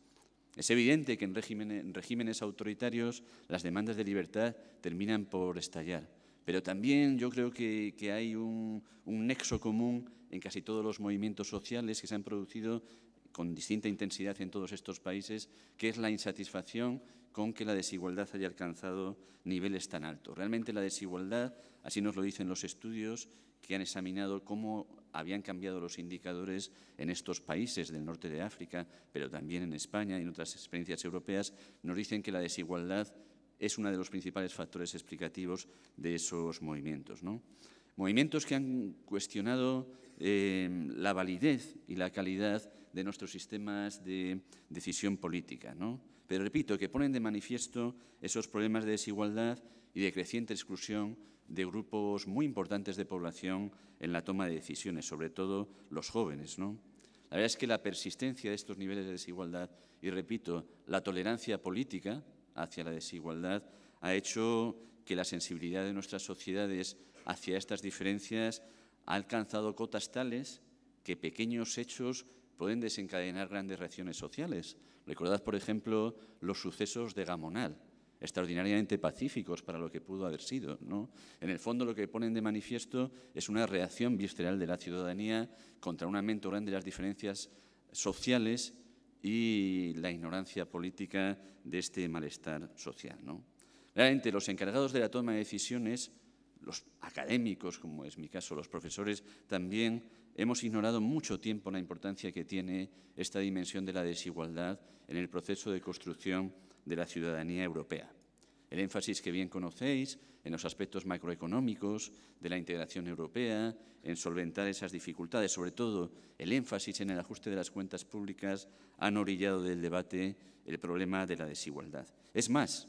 C: Es evidente que en regímenes, autoritarios las demandas de libertad terminan por estallar, pero también yo creo que, hay un nexo común en casi todos los movimientos sociales que se han producido con distinta intensidad en todos estos países, que es la insatisfacción con que la desigualdad haya alcanzado niveles tan altos. Realmente la desigualdad, así nos lo dicen los estudios que han examinado cómo habían cambiado los indicadores en estos países del norte de África, pero también en España y en otras experiencias europeas, nos dicen que la desigualdad es uno de los principales factores explicativos de esos movimientos. ¿no? Movimientos que han cuestionado eh, la validez y la calidad de nuestros sistemas de decisión política. ¿no? pero repito, que ponen de manifiesto esos problemas de desigualdad y de creciente exclusión de grupos muy importantes de población en la toma de decisiones, sobre todo los jóvenes. La verdad es que la persistencia de estos niveles de desigualdad y, repito, la tolerancia política hacia la desigualdad ha hecho que la sensibilidad de nuestras sociedades hacia estas diferencias ha alcanzado cotas tales que pequeños hechos pueden desencadenar grandes reacciones sociales. Recordad, por ejemplo, los sucesos de Gamonal, extraordinariamente pacíficos para lo que pudo haber sido. ¿no? En el fondo lo que ponen de manifiesto es una reacción visceral de la ciudadanía contra un aumento grande de las diferencias sociales y la ignorancia política de este malestar social. Realmente los encargados de la toma de decisiones, los académicos, como es mi caso, los profesores, también Hemos ignorado mucho tiempo la importancia que tiene esta dimensión de la desigualdad en el proceso de construcción de la ciudadanía europea. El énfasis que bien conocéis en los aspectos macroeconómicos de la integración europea, en solventar esas dificultades, sobre todo el énfasis en el ajuste de las cuentas públicas, han orillado del debate el problema de la desigualdad. Es más,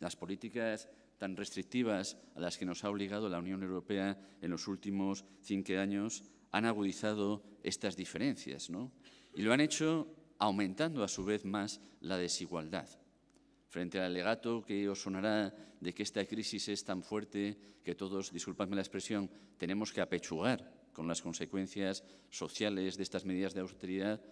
C: las políticas tan restrictivas a las que nos ha obligado la Unión Europea en los últimos cinco años han agudizado estas diferencias ¿no? y lo han hecho aumentando a su vez más la desigualdad. Frente al alegato que os sonará de que esta crisis es tan fuerte que todos, disculpadme la expresión, tenemos que apechugar con las consecuencias sociales de estas medidas de austeridad,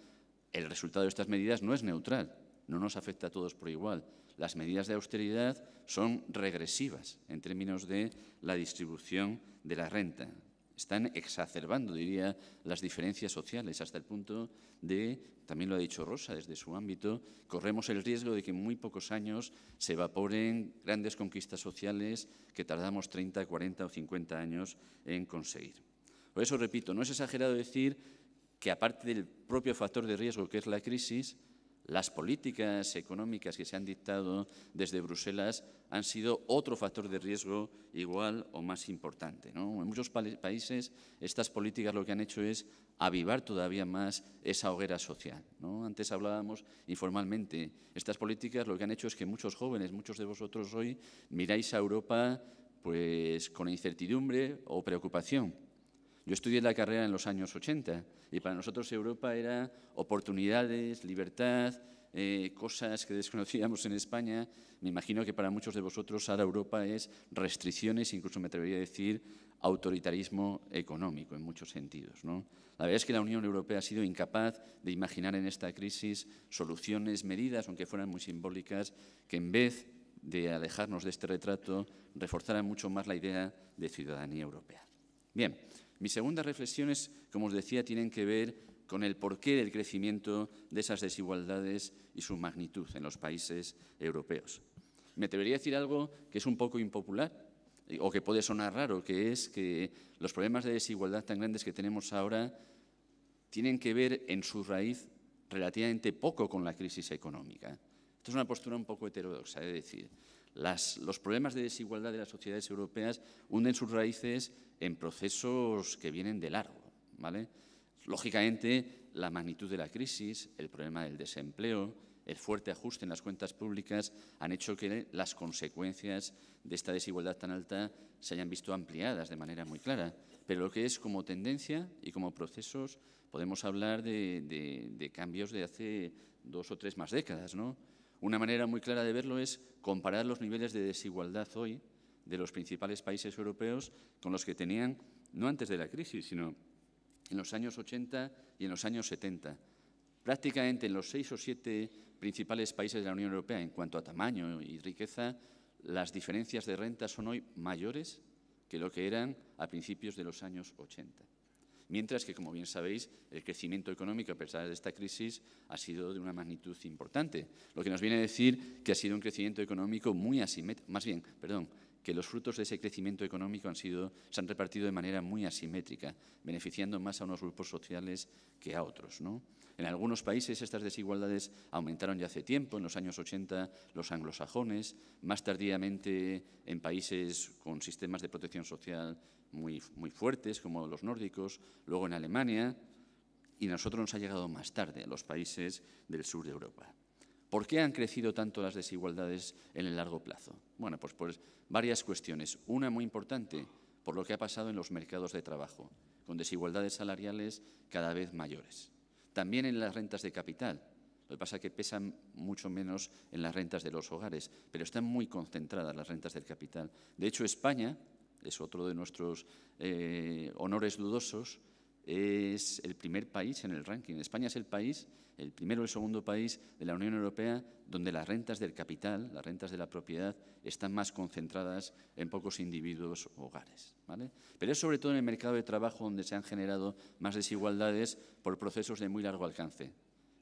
C: el resultado de estas medidas no es neutral, no nos afecta a todos por igual. Las medidas de austeridad son regresivas en términos de la distribución de la renta. Están exacerbando, diría, las diferencias sociales hasta el punto de, también lo ha dicho Rosa desde su ámbito, corremos el riesgo de que en muy pocos años se evaporen grandes conquistas sociales que tardamos 30, 40 o 50 años en conseguir. Por eso, repito, no es exagerado decir que aparte del propio factor de riesgo que es la crisis, las políticas económicas que se han dictado desde Bruselas han sido otro factor de riesgo igual o más importante. En muchos países estas políticas lo que han hecho es avivar todavía más esa hoguera social. Antes hablábamos informalmente. Estas políticas lo que han hecho es que muchos jóvenes, muchos de vosotros hoy, miráis a Europa pues, con incertidumbre o preocupación yo estudié la carrera en los años 80 y para nosotros Europa era oportunidades, libertad, eh, cosas que desconocíamos en España. Me imagino que para muchos de vosotros ahora Europa es restricciones, incluso me atrevería a decir autoritarismo económico en muchos sentidos. La verdad es que la Unión Europea ha sido incapaz de imaginar en esta crisis soluciones, medidas, aunque fueran muy simbólicas, que en vez de alejarnos de este retrato reforzaran mucho más la idea de ciudadanía europea. Bien, mis segundas reflexiones, como os decía, tienen que ver con el porqué del crecimiento de esas desigualdades y su magnitud en los países europeos. Me debería decir algo que es un poco impopular eh, o que puede sonar raro, que es que los problemas de desigualdad tan grandes que tenemos ahora tienen que ver en su raíz relativamente poco con la crisis económica. Esto es una postura un poco heterodoxa, es decir, las, los problemas de desigualdad de las sociedades europeas hunden sus raíces en procesos que vienen de largo. Lógicamente, la magnitud de la crisis, el problema del desempleo, el fuerte ajuste en las cuentas públicas han hecho que las consecuencias de esta desigualdad tan alta se hayan visto ampliadas de manera muy clara. Pero lo que es como tendencia y como procesos, podemos hablar de, cambios de hace dos o tres más décadas. ¿no? Una manera muy clara de verlo es comparar los niveles de desigualdad hoy de los principales países europeos con los que tenían, no antes de la crisis, sino en los años 80 y en los años 70. Prácticamente en los seis o siete principales países de la Unión Europea, en cuanto a tamaño y riqueza, las diferencias de renta son hoy mayores que lo que eran a principios de los años 80. Mientras que, como bien sabéis, el crecimiento económico, a pesar de esta crisis, ha sido de una magnitud importante, lo que nos viene a decir que ha sido un crecimiento económico muy asimétrico, más bien, perdón, que los frutos de ese crecimiento económico han sido, se han repartido de manera muy asimétrica, beneficiando más a unos grupos sociales que a otros. En algunos países estas desigualdades aumentaron ya hace tiempo, en los años 80 los anglosajones, más tardíamente en países con sistemas de protección social muy, muy fuertes, como los nórdicos, luego en Alemania, y a nosotros nos ha llegado más tarde, a los países del sur de Europa. ¿Por qué han crecido tanto las desigualdades en el largo plazo? Bueno, pues por varias cuestiones. Una muy importante, por lo que ha pasado en los mercados de trabajo, con desigualdades salariales cada vez mayores. También en las rentas de capital. Lo que pasa es que pesan mucho menos en las rentas de los hogares, pero están muy concentradas las rentas del capital. De hecho, España es otro de nuestros eh, honores dudosos, es el primer país en el ranking. España es el país, el primero o el segundo país de la Unión Europea donde las rentas del capital, las rentas de la propiedad, están más concentradas en pocos individuos o hogares. Pero es sobre todo en el mercado de trabajo donde se han generado más desigualdades por procesos de muy largo alcance.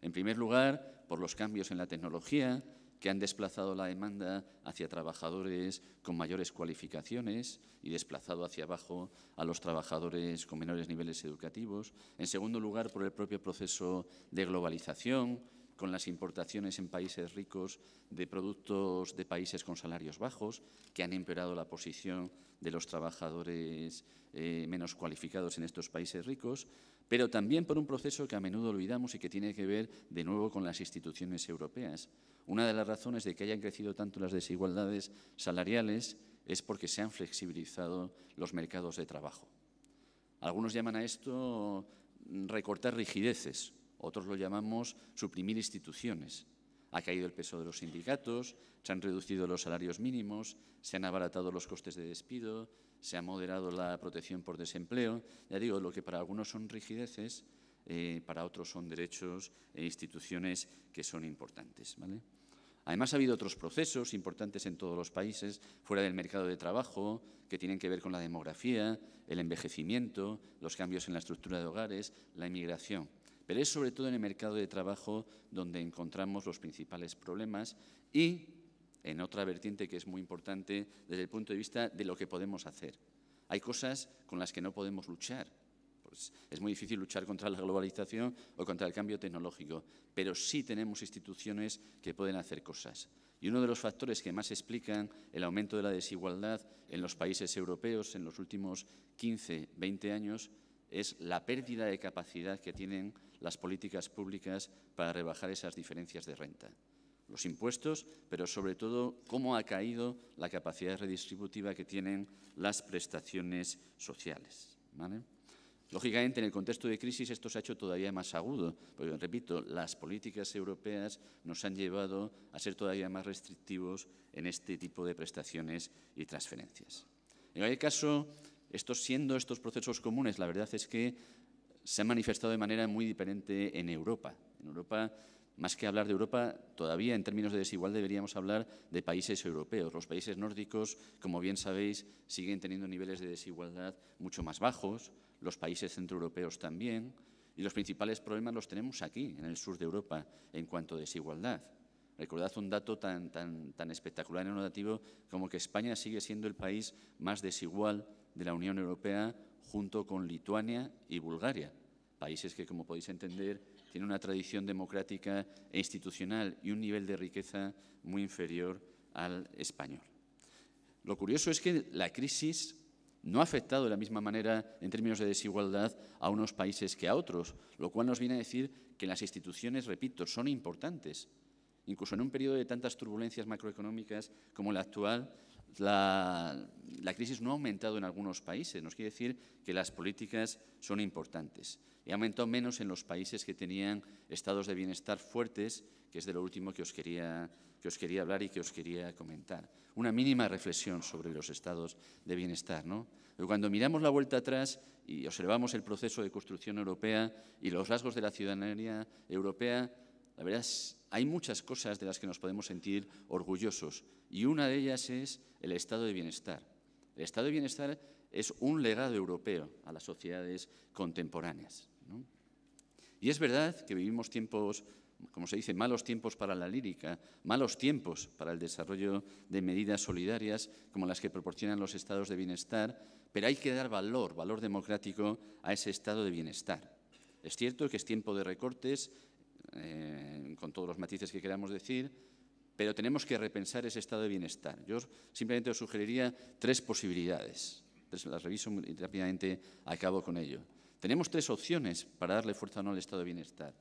C: En primer lugar, por los cambios en la tecnología, que han desplazado la demanda hacia trabajadores con mayores cualificaciones y desplazado hacia abajo a los trabajadores con menores niveles educativos. En segundo lugar, por el propio proceso de globalización, con las importaciones en países ricos de productos de países con salarios bajos, que han empeorado la posición de los trabajadores eh, menos cualificados en estos países ricos, pero también por un proceso que a menudo olvidamos y que tiene que ver de nuevo con las instituciones europeas. Una de las razones de que hayan crecido tanto las desigualdades salariales es porque se han flexibilizado los mercados de trabajo. Algunos llaman a esto recortar rigideces, otros lo llamamos suprimir instituciones. Ha caído el peso de los sindicatos, se han reducido los salarios mínimos, se han abaratado los costes de despido, se ha moderado la protección por desempleo. Ya digo, lo que para algunos son rigideces, eh, para otros son derechos e instituciones que son importantes. Además, ha habido otros procesos importantes en todos los países, fuera del mercado de trabajo, que tienen que ver con la demografía, el envejecimiento, los cambios en la estructura de hogares, la inmigración pero es sobre todo en el mercado de trabajo donde encontramos los principales problemas y en otra vertiente que es muy importante desde el punto de vista de lo que podemos hacer. Hay cosas con las que no podemos luchar. Pues, es muy difícil luchar contra la globalización o contra el cambio tecnológico, pero sí tenemos instituciones que pueden hacer cosas. Y uno de los factores que más explican el aumento de la desigualdad en los países europeos en los últimos 15, 20 años es la pérdida de capacidad que tienen las políticas públicas para rebajar esas diferencias de renta. Los impuestos, pero sobre todo cómo ha caído la capacidad redistributiva que tienen las prestaciones sociales. Lógicamente, en el contexto de crisis esto se ha hecho todavía más agudo, porque, repito, las políticas europeas nos han llevado a ser todavía más restrictivos en este tipo de prestaciones y transferencias. En cualquier caso, estos, siendo estos procesos comunes, la verdad es que se ha manifestado de manera muy diferente en Europa. En Europa, más que hablar de Europa, todavía en términos de desigualdad deberíamos hablar de países europeos. Los países nórdicos, como bien sabéis, siguen teniendo niveles de desigualdad mucho más bajos, los países centroeuropeos también, y los principales problemas los tenemos aquí, en el sur de Europa, en cuanto a desigualdad. Recordad un dato tan, tan, tan espectacular y notativo como que España sigue siendo el país más desigual de la Unión Europea junto con Lituania y Bulgaria, países que, como podéis entender, tienen una tradición democrática e institucional y un nivel de riqueza muy inferior al español. Lo curioso es que la crisis no ha afectado de la misma manera en términos de desigualdad a unos países que a otros, lo cual nos viene a decir que las instituciones, repito, son importantes. Incluso en un periodo de tantas turbulencias macroeconómicas como la actual, la, crisis no ha aumentado en algunos países, nos quiere decir que las políticas son importantes. Y ha aumentado menos en los países que tenían estados de bienestar fuertes, que es de lo último que os quería, que os quería hablar y que os quería comentar. Una mínima reflexión sobre los estados de bienestar. ¿no? cuando miramos la vuelta atrás y observamos el proceso de construcción europea y los rasgos de la ciudadanía europea, la verdad es, hay muchas cosas de las que nos podemos sentir orgullosos. Y una de ellas es el estado de bienestar. El estado de bienestar es un legado europeo a las sociedades contemporáneas. Y es verdad que vivimos tiempos, como se dice, malos tiempos para la lírica, malos tiempos para el desarrollo de medidas solidarias como las que proporcionan los estados de bienestar, pero hay que dar valor, valor democrático a ese estado de bienestar. Es cierto que es tiempo de recortes, eh, con todos los matices que queramos decir, pero tenemos que repensar ese estado de bienestar. Yo simplemente os sugeriría tres posibilidades. Las reviso muy rápidamente acabo con ello. Tenemos tres opciones para darle fuerza no al estado de bienestar.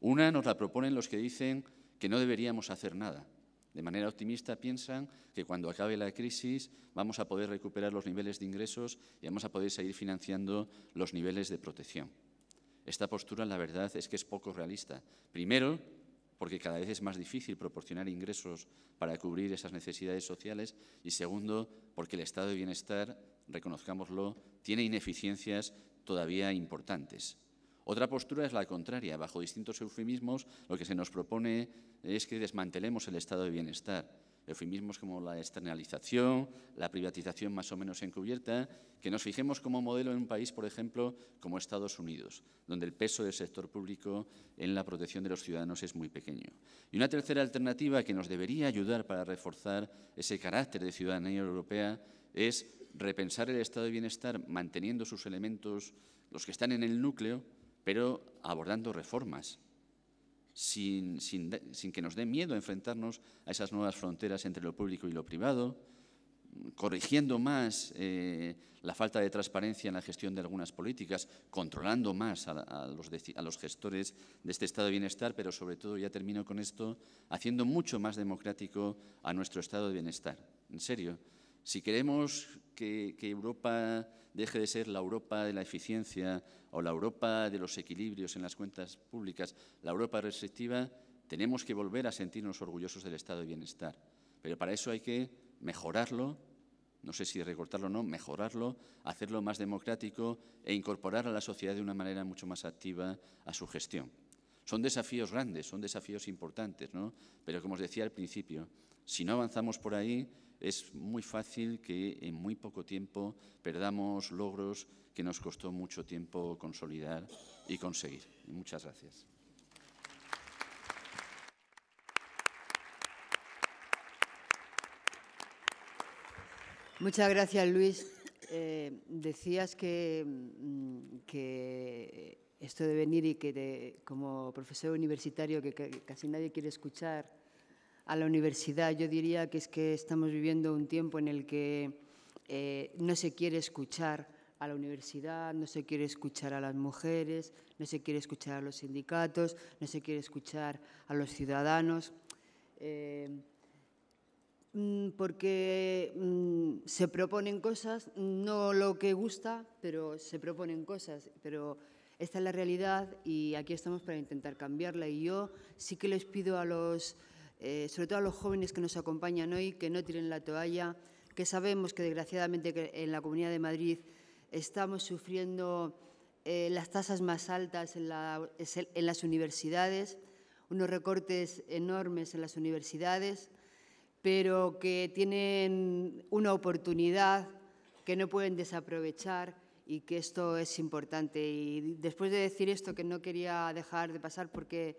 C: Una nos la proponen los que dicen que no deberíamos hacer nada. De manera optimista piensan que cuando acabe la crisis vamos a poder recuperar los niveles de ingresos y vamos a poder seguir financiando los niveles de protección. Esta postura, la verdad, es que es poco realista. Primero, porque cada vez es más difícil proporcionar ingresos para cubrir esas necesidades sociales y segundo, porque el estado de bienestar, reconozcámoslo, tiene ineficiencias todavía importantes. Otra postura es la contraria. Bajo distintos eufemismos, lo que se nos propone es que desmantelemos el estado de bienestar eufemismos como la externalización, la privatización más o menos encubierta, que nos fijemos como modelo en un país, por ejemplo, como Estados Unidos, donde el peso del sector público en la protección de los ciudadanos es muy pequeño. Y una tercera alternativa que nos debería ayudar para reforzar ese carácter de ciudadanía europea es repensar el estado de bienestar manteniendo sus elementos, los que están en el núcleo, pero abordando reformas sin, que nos dé miedo enfrentarnos a esas nuevas fronteras entre lo público y lo privado, corrigiendo más eh, la falta de transparencia en la gestión de algunas políticas, controlando más a, los gestores de este estado de bienestar, pero sobre todo, ya termino con esto, haciendo mucho más democrático a nuestro estado de bienestar. En serio, si queremos que Europa deje de ser la Europa de la eficiencia o la Europa de los equilibrios en las cuentas públicas, la Europa restrictiva, tenemos que volver a sentirnos orgullosos del estado de bienestar. Pero para eso hay que mejorarlo, no sé si recortarlo o no, mejorarlo, hacerlo más democrático e incorporar a la sociedad de una manera mucho más activa a su gestión. Son desafíos grandes, son desafíos importantes, Pero como os decía al principio, si no avanzamos por ahí, es muy fácil que en muy poco tiempo perdamos logros que nos costó mucho tiempo consolidar y conseguir. muchas gracias.
B: Muchas gracias, Luis. Eh, decías que, mm, que, esto de venir y que como profesor universitario que casi nadie quiere escuchar, a la universidad. Yo diría que es que estamos viviendo un tiempo en el que eh, no se quiere escuchar a la universidad, no se quiere escuchar a las mujeres, no se quiere escuchar a los sindicatos, no se quiere escuchar a los ciudadanos. Eh, mm, porque mm, se proponen cosas, no lo que gusta, pero se proponen cosas. Pero esta es la realidad y aquí estamos para intentar cambiarla. Y yo sí que les pido a los eh, sobre todo a los jóvenes que nos acompañan hoy, que no tiren la toalla, que sabemos que desgraciadamente en la Comunidad de Madrid estamos sufriendo eh, las tasas más altas en las universidades, unos recortes enormes en las universidades, pero que tienen una oportunidad que no pueden desaprovechar y que esto es importante. Y después de decir esto, que no quería dejar de pasar porque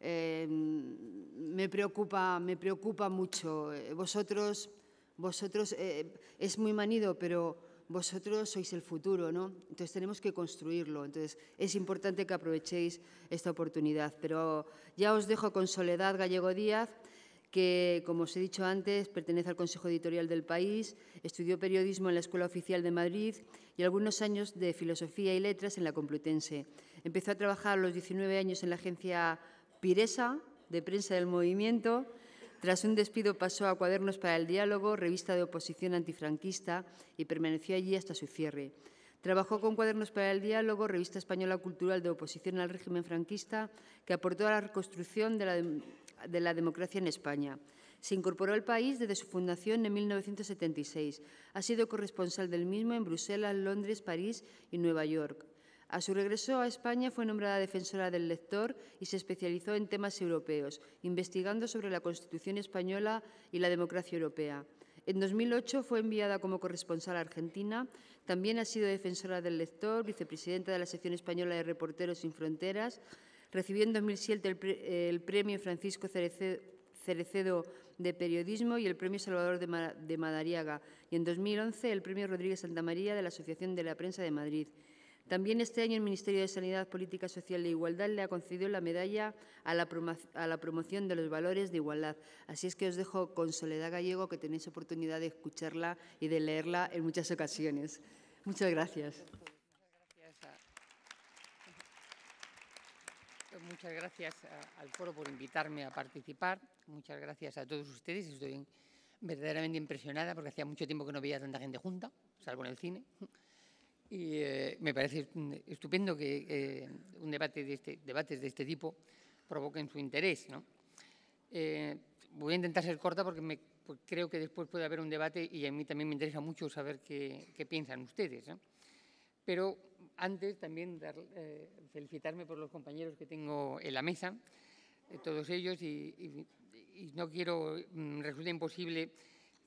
B: eh, me, preocupa, me preocupa mucho. Eh, vosotros, vosotros eh, es muy manido, pero vosotros sois el futuro, ¿no? Entonces tenemos que construirlo. Entonces es importante que aprovechéis esta oportunidad. Pero ya os dejo con Soledad Gallego Díaz que, como os he dicho antes, pertenece al Consejo Editorial del país, estudió periodismo en la Escuela Oficial de Madrid y algunos años de Filosofía y Letras en la Complutense. Empezó a trabajar a los 19 años en la agencia Piresa, de prensa del movimiento, tras un despido pasó a Cuadernos para el Diálogo, revista de oposición antifranquista, y permaneció allí hasta su cierre. Trabajó con Cuadernos para el Diálogo, revista española cultural de oposición al régimen franquista, que aportó a la reconstrucción de la, democracia en España. Se incorporó al país desde su fundación en 1976. Ha sido corresponsal del mismo en Bruselas, Londres, París y Nueva York. A su regreso a España fue nombrada defensora del lector y se especializó en temas europeos, investigando sobre la Constitución española y la democracia europea. En 2008 fue enviada como corresponsal a Argentina. También ha sido defensora del lector, vicepresidenta de la sección española de Reporteros sin Fronteras. Recibió en 2007 el, premio Francisco Cerecedo de Periodismo y el premio Salvador de, Madariaga. Y en 2011 el premio Rodríguez Santamaría de la Asociación de la Prensa de Madrid. También este año el Ministerio de Sanidad, Política Social e Igualdad le ha concedido la medalla a la, promoción de los valores de igualdad. Así es que os dejo con Soledad Gallego, que tenéis oportunidad de escucharla y de leerla en muchas ocasiones. Muchas gracias.
E: Muchas gracias al foro por invitarme a participar. Muchas gracias a todos ustedes. Estoy verdaderamente impresionada porque hacía mucho tiempo que no veía tanta gente junta, salvo en el cine. Y eh, me parece estupendo que eh, un debate de este, debates de este tipo provoquen su interés. Eh, voy a intentar ser corta porque pues creo que después puede haber un debate y a mí también me interesa mucho saber qué, piensan ustedes. Pero antes también dar, felicitarme por los compañeros que tengo en la mesa, todos ellos, y no quiero, mm, resulta imposible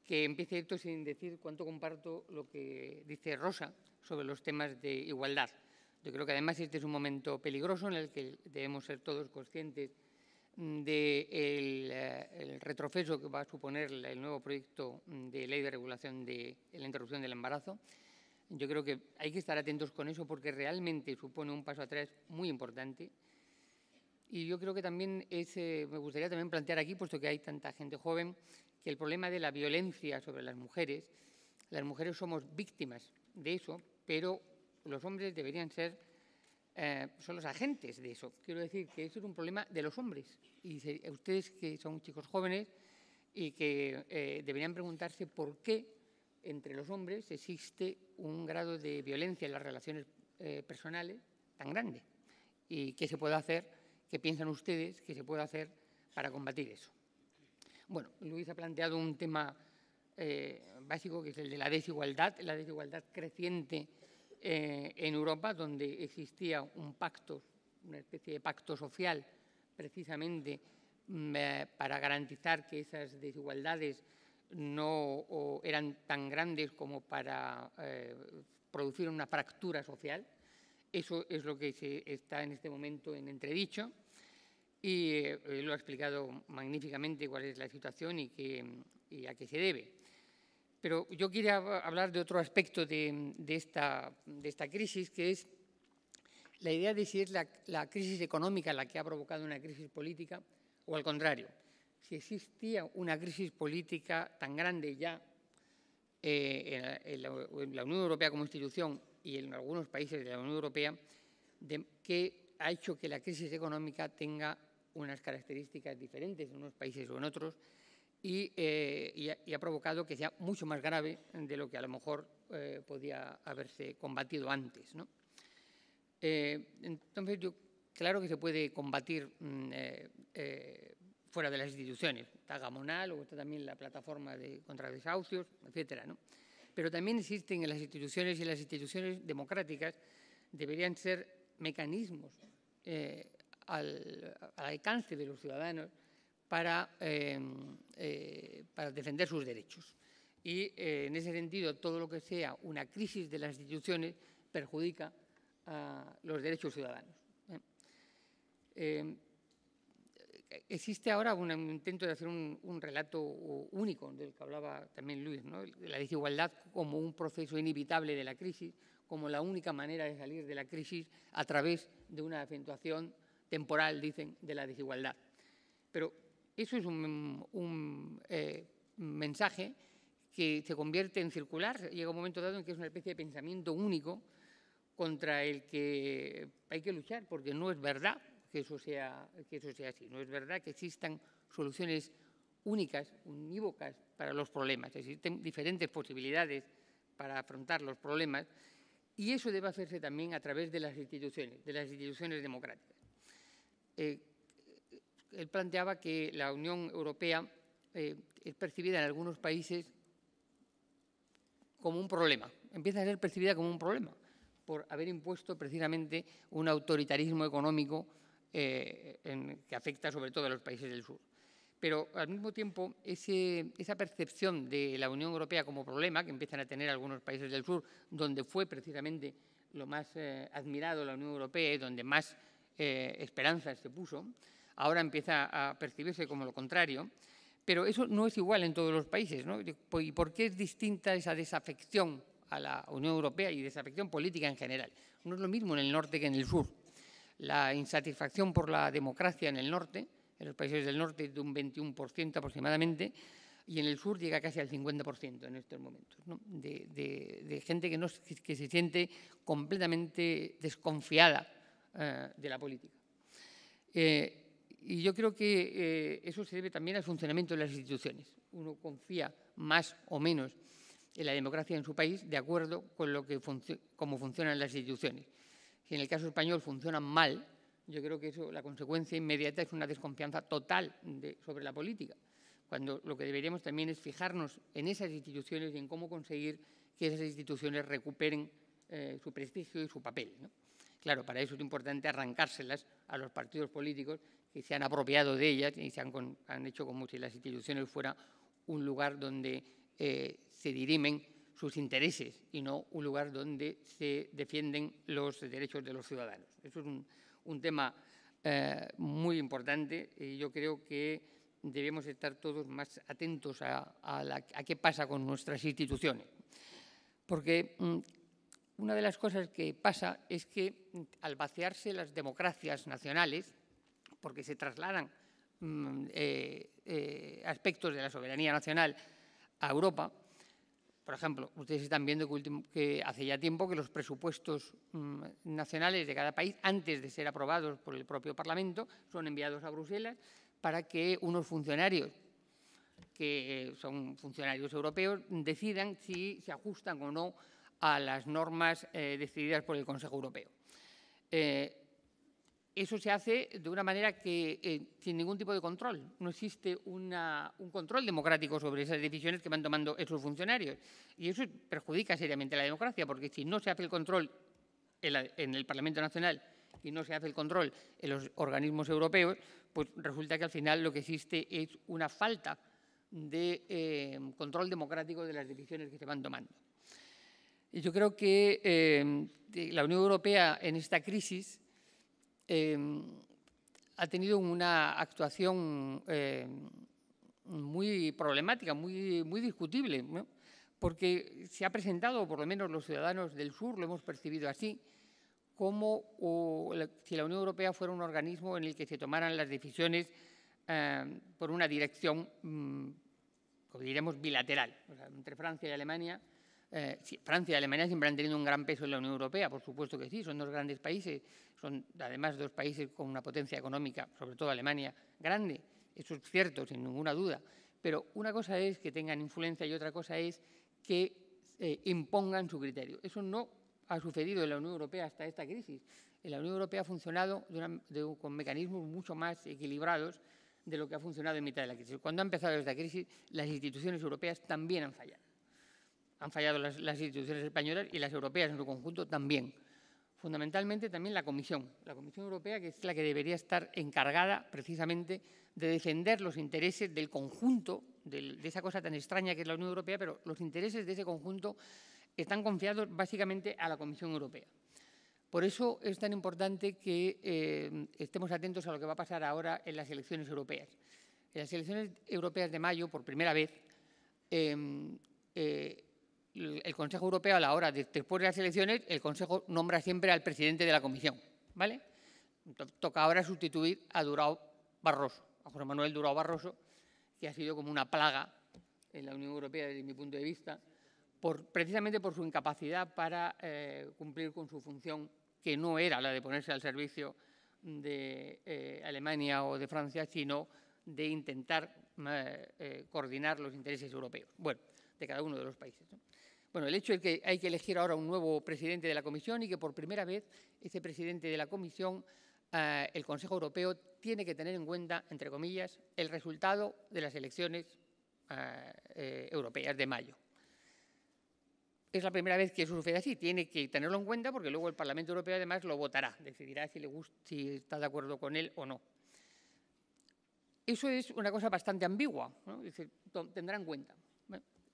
E: que empiece esto sin decir cuánto comparto lo que dice Rosa sobre los temas de igualdad. Yo creo que además este es un momento peligroso en el que debemos ser todos conscientes del de eh, el retroceso que va a suponer el nuevo proyecto de ley de regulación de, la interrupción del embarazo. Yo creo que hay que estar atentos con eso porque realmente supone un paso atrás muy importante. Y yo creo que también eh, me gustaría también plantear aquí, puesto que hay tanta gente joven, que el problema de la violencia sobre las mujeres, las mujeres somos víctimas de eso, pero los hombres deberían ser, eh, son los agentes de eso. Quiero decir que eso es un problema de los hombres. Y ustedes que son chicos jóvenes y que eh, deberían preguntarse por qué entre los hombres existe un grado de violencia en las relaciones eh, personales tan grande. ¿Y qué se puede hacer? ¿Qué piensan ustedes que se puede hacer para combatir eso? Bueno, Luis ha planteado un tema básico que es el de la desigualdad, la desigualdad creciente eh, en Europa, donde existía un pacto, una especie de pacto social, precisamente mm, eh, para garantizar que esas desigualdades no eran tan grandes como para eh, producir una fractura social. Eso es lo que se está en este momento en entredicho y lo ha explicado magníficamente cuál es la situación y a qué se debe. Pero yo quería hablar de otro aspecto de, esta, crisis, que es la idea de si es la, crisis económica la que ha provocado una crisis política o al contrario. Si existía una crisis política tan grande ya eh, en, la, Unión Europea como institución y en algunos países de la Unión Europea, de, que ha hecho que la crisis económica tenga unas características diferentes en unos países o en otros, eh, y, ha, provocado que sea mucho más grave de lo que a lo mejor eh, podía haberse combatido antes. Eh, entonces, yo, claro que se puede combatir mm, fuera de las instituciones, está Gamonal o está también la plataforma de, contra desahucios, etcétera. Pero también existen en las instituciones y las instituciones democráticas deberían ser mecanismos al alcance de los ciudadanos para, em, eh, para defender sus derechos. Y eh, en ese sentido, todo lo que sea una crisis de las instituciones perjudica a los derechos ciudadanos. ¿eh? Em, existe ahora un intento de hacer un, relato único, del que hablaba también Luis, de la desigualdad como un proceso inevitable de la crisis, como la única manera de salir de la crisis a través de una acentuación temporal, dicen, de la desigualdad. Pero eso es un, eh, mensaje que se convierte en circular. Llega un momento dado en que es una especie de pensamiento único contra el que hay que luchar, porque no es verdad que eso sea, que eso sea así. No es verdad que existan soluciones únicas, unívocas para los problemas. Existen diferentes posibilidades para afrontar los problemas y eso debe hacerse también a través de las instituciones, de las instituciones democráticas. Eh, él planteaba que la Unión Europea eh, es percibida en algunos países como un problema, empieza a ser percibida como un problema por haber impuesto precisamente un autoritarismo económico eh, que afecta sobre todo a los países del sur. Pero al mismo tiempo, esa percepción de la Unión Europea como problema que empiezan a tener algunos países del sur, donde fue precisamente lo más eh, admirado la Unión Europea y donde más esperanzas se puso, ahora empieza a percibirse como lo contrario, pero eso no es igual en todos los países. ¿no? ¿Y por qué es distinta esa desafección a la Unión Europea y desafección política en general? No es lo mismo en el norte que en el sur. La insatisfacción por la democracia en el norte, en los países del norte es de un 21% aproximadamente, y en el sur llega casi al 50% en estos momentos, de, gente que, se siente completamente desconfiada eh, de la política. Eh, y yo creo que eh, eso se debe también al funcionamiento de las instituciones. Uno confía más o menos en la democracia en su país de acuerdo con lo que cómo funcionan las instituciones. Si en el caso español funcionan mal, yo creo que eso, la consecuencia inmediata es una desconfianza total sobre la política, cuando lo que deberíamos también es fijarnos en esas instituciones y en cómo conseguir que esas instituciones recuperen eh, su prestigio y su papel. Claro, para eso es importante arrancárselas a los partidos políticos que se han apropiado de ellas y se han, hecho como si las instituciones fuera un lugar donde eh, se dirimen sus intereses y no un lugar donde se defienden los derechos de los ciudadanos. Eso es un, tema eh, muy importante y yo creo que debemos estar todos más atentos a, qué pasa con nuestras instituciones. Porque mm, una de las cosas que pasa es que al vaciarse las democracias nacionales, porque se trasladan mm, eh, eh, aspectos de la soberanía nacional a Europa. Por ejemplo, ustedes están viendo que, hace ya tiempo que los presupuestos mm, nacionales de cada país, antes de ser aprobados por el propio Parlamento, son enviados a Bruselas para que unos funcionarios que son funcionarios europeos, decidan si se ajustan o no a las normas eh, decididas por el Consejo Europeo eso se hace de una manera que eh, sin ningún tipo de control. No existe un control democrático sobre esas decisiones que van tomando esos funcionarios. Y eso perjudica seriamente la democracia, porque si no se hace el control en, el Parlamento Nacional y no se hace el control en los organismos europeos, pues resulta que al final lo que existe es una falta de eh, control democrático de las decisiones que se van tomando. Y yo creo que eh, la Unión Europea en esta crisis Em, ha tenido una actuación em, muy problemática, muy, discutible, porque se ha presentado, por lo menos los ciudadanos del sur lo hemos percibido así, como si la Unión Europea fuera un organismo en el que se tomaran las decisiones em, por una dirección, mm, como diremos, bilateral, entre Francia y Alemania, eh, Francia y Alemania siempre han tenido un gran peso en la Unión Europea, por supuesto que sí, son dos grandes países, son además dos países con una potencia económica, sobre todo Alemania, grande, eso es cierto, sin ninguna duda, pero una cosa es que tengan influencia y otra cosa es que eh, impongan su criterio. Eso no ha sucedido en la Unión Europea hasta esta crisis. En la Unión Europea ha funcionado con mecanismos mucho más equilibrados de lo que ha funcionado en mitad de la crisis. Cuando ha empezado esta crisis, las instituciones europeas también han fallado han fallado las, instituciones españolas y las europeas en su conjunto también. Fundamentalmente también la Comisión, la Comisión Europea, que es la que debería estar encargada precisamente de defender los intereses del conjunto, de, esa cosa tan extraña que es la Unión Europea, pero los intereses de ese conjunto están confiados básicamente a la Comisión Europea. Por eso es tan importante que eh, estemos atentos a lo que va a pasar ahora en las elecciones europeas. En las elecciones europeas de mayo, por primera vez, eh, eh, el Consejo Europeo a la hora, de, después de las elecciones, el Consejo nombra siempre al presidente de la Comisión, ¿vale? Toca ahora sustituir a Durao Barroso, a José Manuel Durao Barroso, que ha sido como una plaga en la Unión Europea desde mi punto de vista, por, precisamente por su incapacidad para eh, cumplir con su función, que no era la de ponerse al servicio de eh, Alemania o de Francia, sino de intentar eh, coordinar los intereses europeos, bueno, de cada uno de los países. Bueno, el hecho es que hay que elegir ahora un nuevo presidente de la Comisión y que por primera vez ese presidente de la Comisión, eh, el Consejo Europeo, tiene que tener en cuenta, entre comillas, el resultado de las elecciones eh, eh, europeas de mayo. Es la primera vez que eso sucede así, tiene que tenerlo en cuenta porque luego el Parlamento Europeo además lo votará, decidirá si, le gusta, si está de acuerdo con él o no. Eso es una cosa bastante ambigua, tendrá en cuenta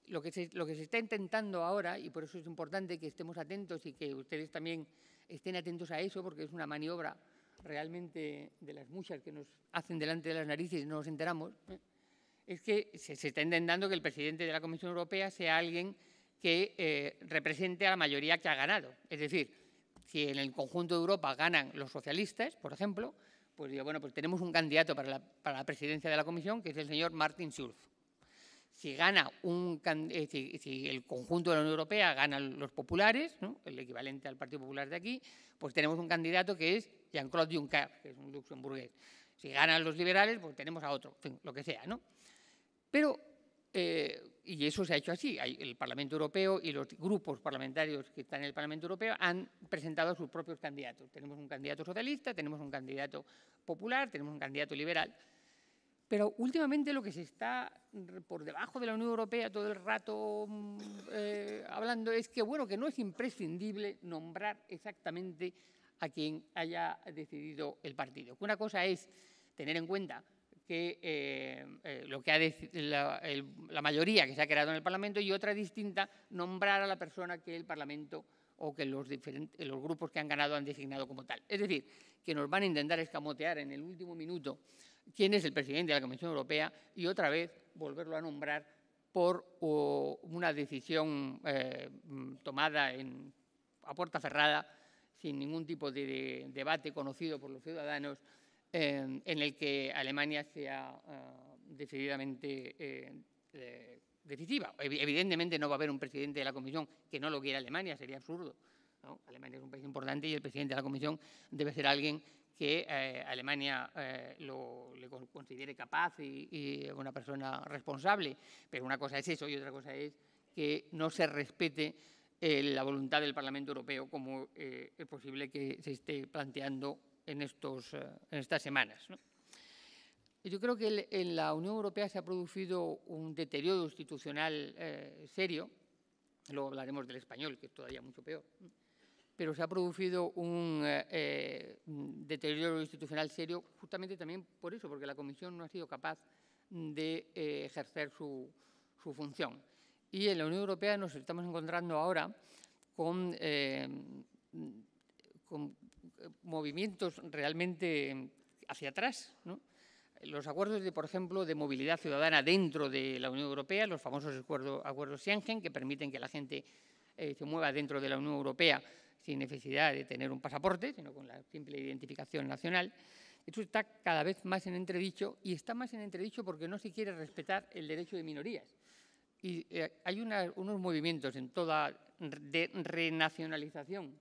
E: lo que, se, está intentando ahora, y por eso es importante que estemos atentos y que ustedes también estén atentos a eso, porque es una maniobra realmente de las muchas que nos hacen delante de las narices y no nos enteramos, ¿eh? es que se, está intentando que el presidente de la Comisión Europea sea alguien que eh, represente a la mayoría que ha ganado. Es decir, si en el conjunto de Europa ganan los socialistas, por ejemplo, pues digo, bueno, pues tenemos un candidato para la, para la presidencia de la Comisión, que es el señor Martin Schulz si gana eh, el conjunto de la Unión Europea gana los populares, el equivalente al Partido Popular de aquí, pues tenemos un candidato que es Jean-Claude Juncker, que es un luxemburgués. Si ganan los liberales, pues tenemos a otro, en fin, lo que sea, Pero, eh, y eso se ha hecho así, el Parlamento Europeo y los grupos parlamentarios que están en el Parlamento Europeo han presentado sus propios candidatos. Tenemos un candidato socialista, tenemos un candidato popular, tenemos un candidato liberal. Pero últimamente lo que se está por debajo de la Unión Europea todo el rato mm, eh, hablando es que, bueno, que no es imprescindible nombrar exactamente a quien haya decidido el partido. Una cosa es tener en cuenta que eh, eh, lo que ha la, mayoría que se ha creado en el Parlamento y otra distinta nombrar a la persona que el Parlamento o que los, los grupos que han ganado han designado como tal. Es decir, que nos van a intentar escamotear en el último minuto quién es el presidente de la Comisión Europea y otra vez volverlo a nombrar por una decisión eh, tomada a puerta cerrada, sin ningún tipo de, debate conocido por los ciudadanos, eh, en el que Alemania sea eh, decididamente decisiva. Evidentemente no va a haber un presidente de la Comisión que no lo quiera Alemania, sería absurdo. Alemania es un país importante y el presidente de la Comisión debe ser alguien que eh, Alemania eh, lo, le considere capaz y, una persona responsable. Pero una cosa es eso y otra cosa es que no se respete eh, la voluntad del Parlamento Europeo como es posible que se esté planteando en, estos, en estas semanas. Yo creo que en la Unión Europea se ha producido un deterioro institucional serio. Luego hablaremos del español, que es todavía mucho peor pero se ha producido eh, eh, un deterioro institucional serio justamente también por eso, porque la Comisión no ha sido capaz de eh, ejercer su, función. Y en la Unión Europea nos estamos encontrando ahora con, movimientos realmente hacia atrás. Los acuerdos, de, por ejemplo, de movilidad ciudadana dentro de la Unión Europea, los famosos acuerdos Schengen, que permiten que la gente se mueva dentro de la Unión Europea sin necesidad de tener un pasaporte, sino con la simple identificación nacional, eso está cada vez más en entredicho y está más en entredicho porque no se quiere respetar el derecho de minorías. Y eh, hay unos movimientos en toda de renacionalización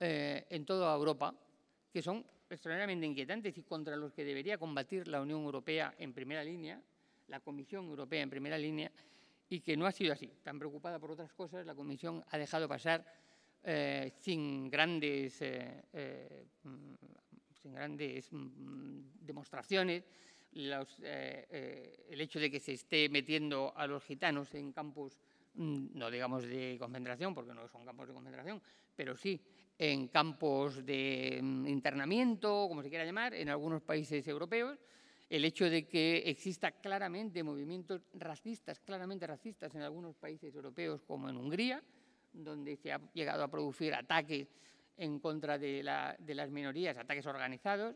E: eh, en toda Europa que son extraordinariamente inquietantes y contra los que debería combatir la Unión Europea en primera línea, la Comisión Europea en primera línea, y que no ha sido así. Tan preocupada por otras cosas, la Comisión ha dejado pasar eh, sin grandes, eh, eh, sin grandes mm, demostraciones, el hecho de que se esté metiendo a los gitanos en campos, mm, no digamos de concentración, porque no son campos de concentración, pero sí en campos de mm, internamiento, como se quiera llamar, en algunos países europeos, el hecho de que exista claramente movimientos racistas, claramente racistas en algunos países europeos como en Hungría, donde se ha llegado a producir ataques en contra de, las minorías, ataques organizados,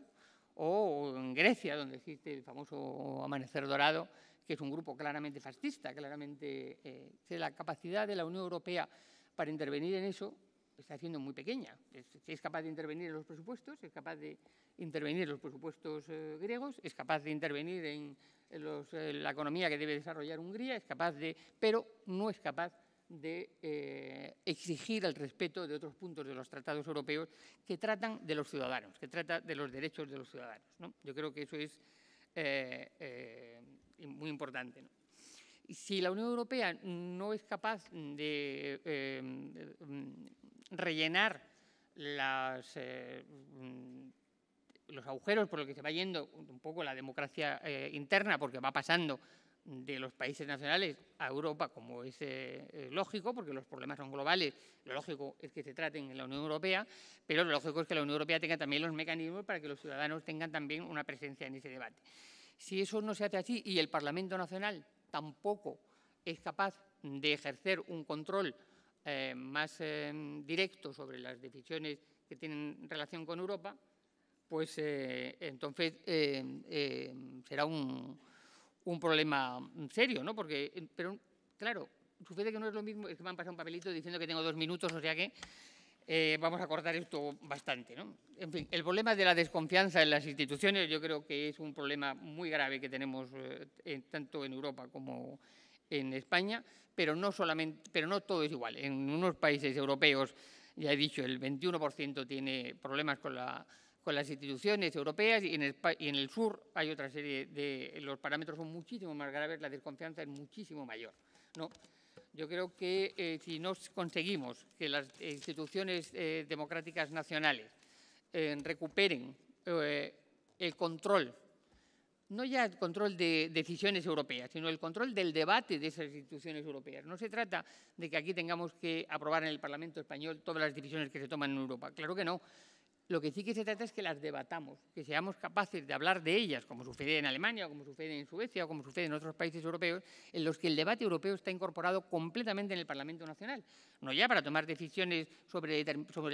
E: o en Grecia, donde existe el famoso Amanecer Dorado, que es un grupo claramente fascista, claramente eh, la capacidad de la Unión Europea para intervenir en eso está siendo muy pequeña. Es, capaz de intervenir en los presupuestos, es capaz de intervenir en los presupuestos eh, griegos, es capaz de intervenir en, en la economía que debe desarrollar Hungría, es capaz de, pero no es capaz de eh, exigir el respeto de otros puntos de los tratados europeos que tratan de los ciudadanos, que trata de los derechos de los ciudadanos. Yo creo que eso es eh, eh, muy importante. Si la Unión Europea no es capaz de mm, rellenar mm, los agujeros por los que se va yendo un poco la democracia interna, porque va pasando de los países nacionales a Europa, como es eh, eh, lógico, porque los problemas son globales, lo lógico es que se traten en la Unión Europea, pero lo lógico es que la Unión Europea tenga también los mecanismos para que los ciudadanos tengan también una presencia en ese debate. Si eso no se hace así y el Parlamento Nacional tampoco es capaz de ejercer un control eh, más directo sobre las decisiones que tienen relación con Europa, pues entonces será un un problema mm, serio, ¿no? Porque, eh, pero claro, sucede que no es lo mismo, es que me han pasado un papelito diciendo que tengo dos minutos, o sea que eh, vamos a cortar esto bastante, ¿no? En fin, el problema de la desconfianza en las instituciones yo creo que es un problema muy grave que tenemos eh, tanto en Europa como en España, pero no, solamente, pero no todo es igual. En unos países europeos, ya he dicho, el 21% tiene problemas con la con las instituciones europeas y en, el, y en el, sur hay otra serie de... Los parámetros son muchísimo más graves, la desconfianza es muchísimo mayor. ¿no? Yo creo que eh, si no conseguimos que las instituciones eh, democráticas nacionales eh, recuperen el control, no ya el control de decisiones europeas, sino el control del debate de esas instituciones europeas. No se trata de que aquí tengamos que aprobar en el Parlamento español todas las decisiones que se toman en Europa, claro que no, lo que sí que se trata es que las debatamos, que seamos capaces de hablar de ellas, como sucede en Alemania, como sucede en Suecia, como sucede en otros países europeos, en los que el debate europeo está incorporado completamente en el Parlamento Nacional. No ya para tomar decisiones sobre,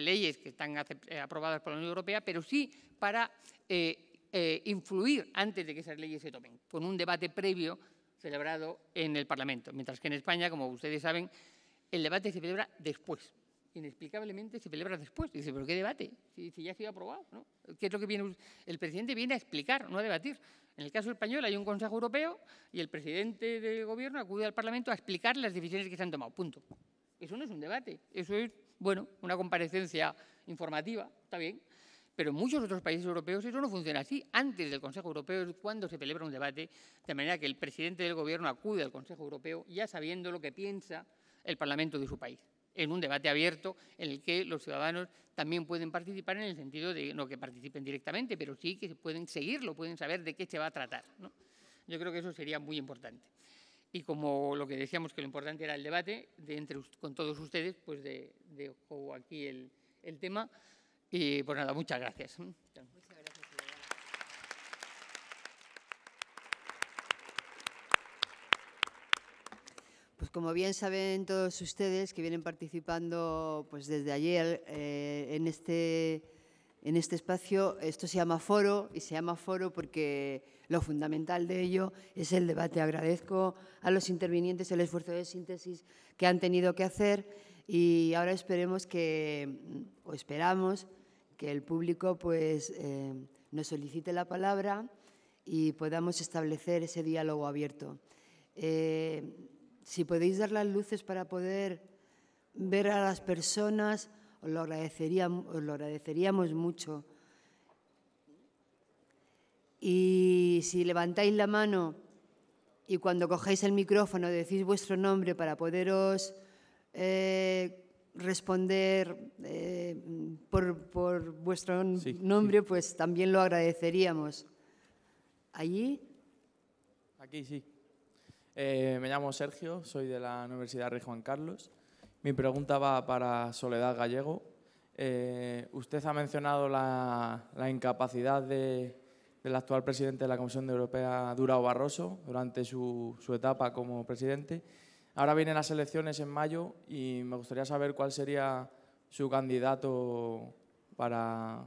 E: leyes que están eh, aprobadas por la Unión Europea, pero sí para eh, eh, influir antes de que esas leyes se tomen, con un debate previo celebrado en el Parlamento. Mientras que en España, como ustedes saben, el debate se celebra después, inexplicablemente se celebra después. dice, ¿pero qué debate? Si, ya ha sido aprobado, ¿no? ¿Qué es lo que viene? El presidente viene a explicar, no a debatir. En el caso español hay un Consejo Europeo y el presidente del gobierno acude al Parlamento a explicar las decisiones que se han tomado. Punto. Eso no es un debate. Eso es, bueno, una comparecencia informativa, está bien. Pero en muchos otros países europeos eso no funciona así. Antes del Consejo Europeo es cuando se celebra un debate, de manera que el presidente del gobierno acude al Consejo Europeo ya sabiendo lo que piensa el Parlamento de su país en un debate abierto en el que los ciudadanos también pueden participar en el sentido de, no que participen directamente, pero sí que pueden seguirlo, pueden saber de qué se va a tratar. Yo creo que eso sería muy importante. Y como lo que decíamos que lo importante era el debate de entre, con todos ustedes, pues dejo aquí el, el tema. Y pues nada, muchas gracias.
B: Pues como bien saben todos ustedes que vienen participando pues desde ayer eh, en, este, en este espacio, esto se llama foro y se llama foro porque lo fundamental de ello es el debate. Agradezco a los intervinientes el esfuerzo de síntesis que han tenido que hacer y ahora esperemos que, o esperamos, que el público pues, eh, nos solicite la palabra y podamos establecer ese diálogo abierto. Eh, si podéis dar las luces para poder ver a las personas, os lo, agradeceríamos, os lo agradeceríamos mucho. Y si levantáis la mano y cuando cogéis el micrófono decís vuestro nombre para poderos eh, responder eh, por, vuestro nombre, pues también lo agradeceríamos. ¿Allí?
A: Aquí sí. Eh, me llamo Sergio, soy de la Universidad Rey Juan Carlos. Mi pregunta va para Soledad Gallego. Eh, usted ha mencionado la, incapacidad del actual presidente de la Comisión Europea, Durao Barroso, durante su, etapa como presidente. Ahora vienen las elecciones en mayo y me gustaría saber cuál sería su candidato para,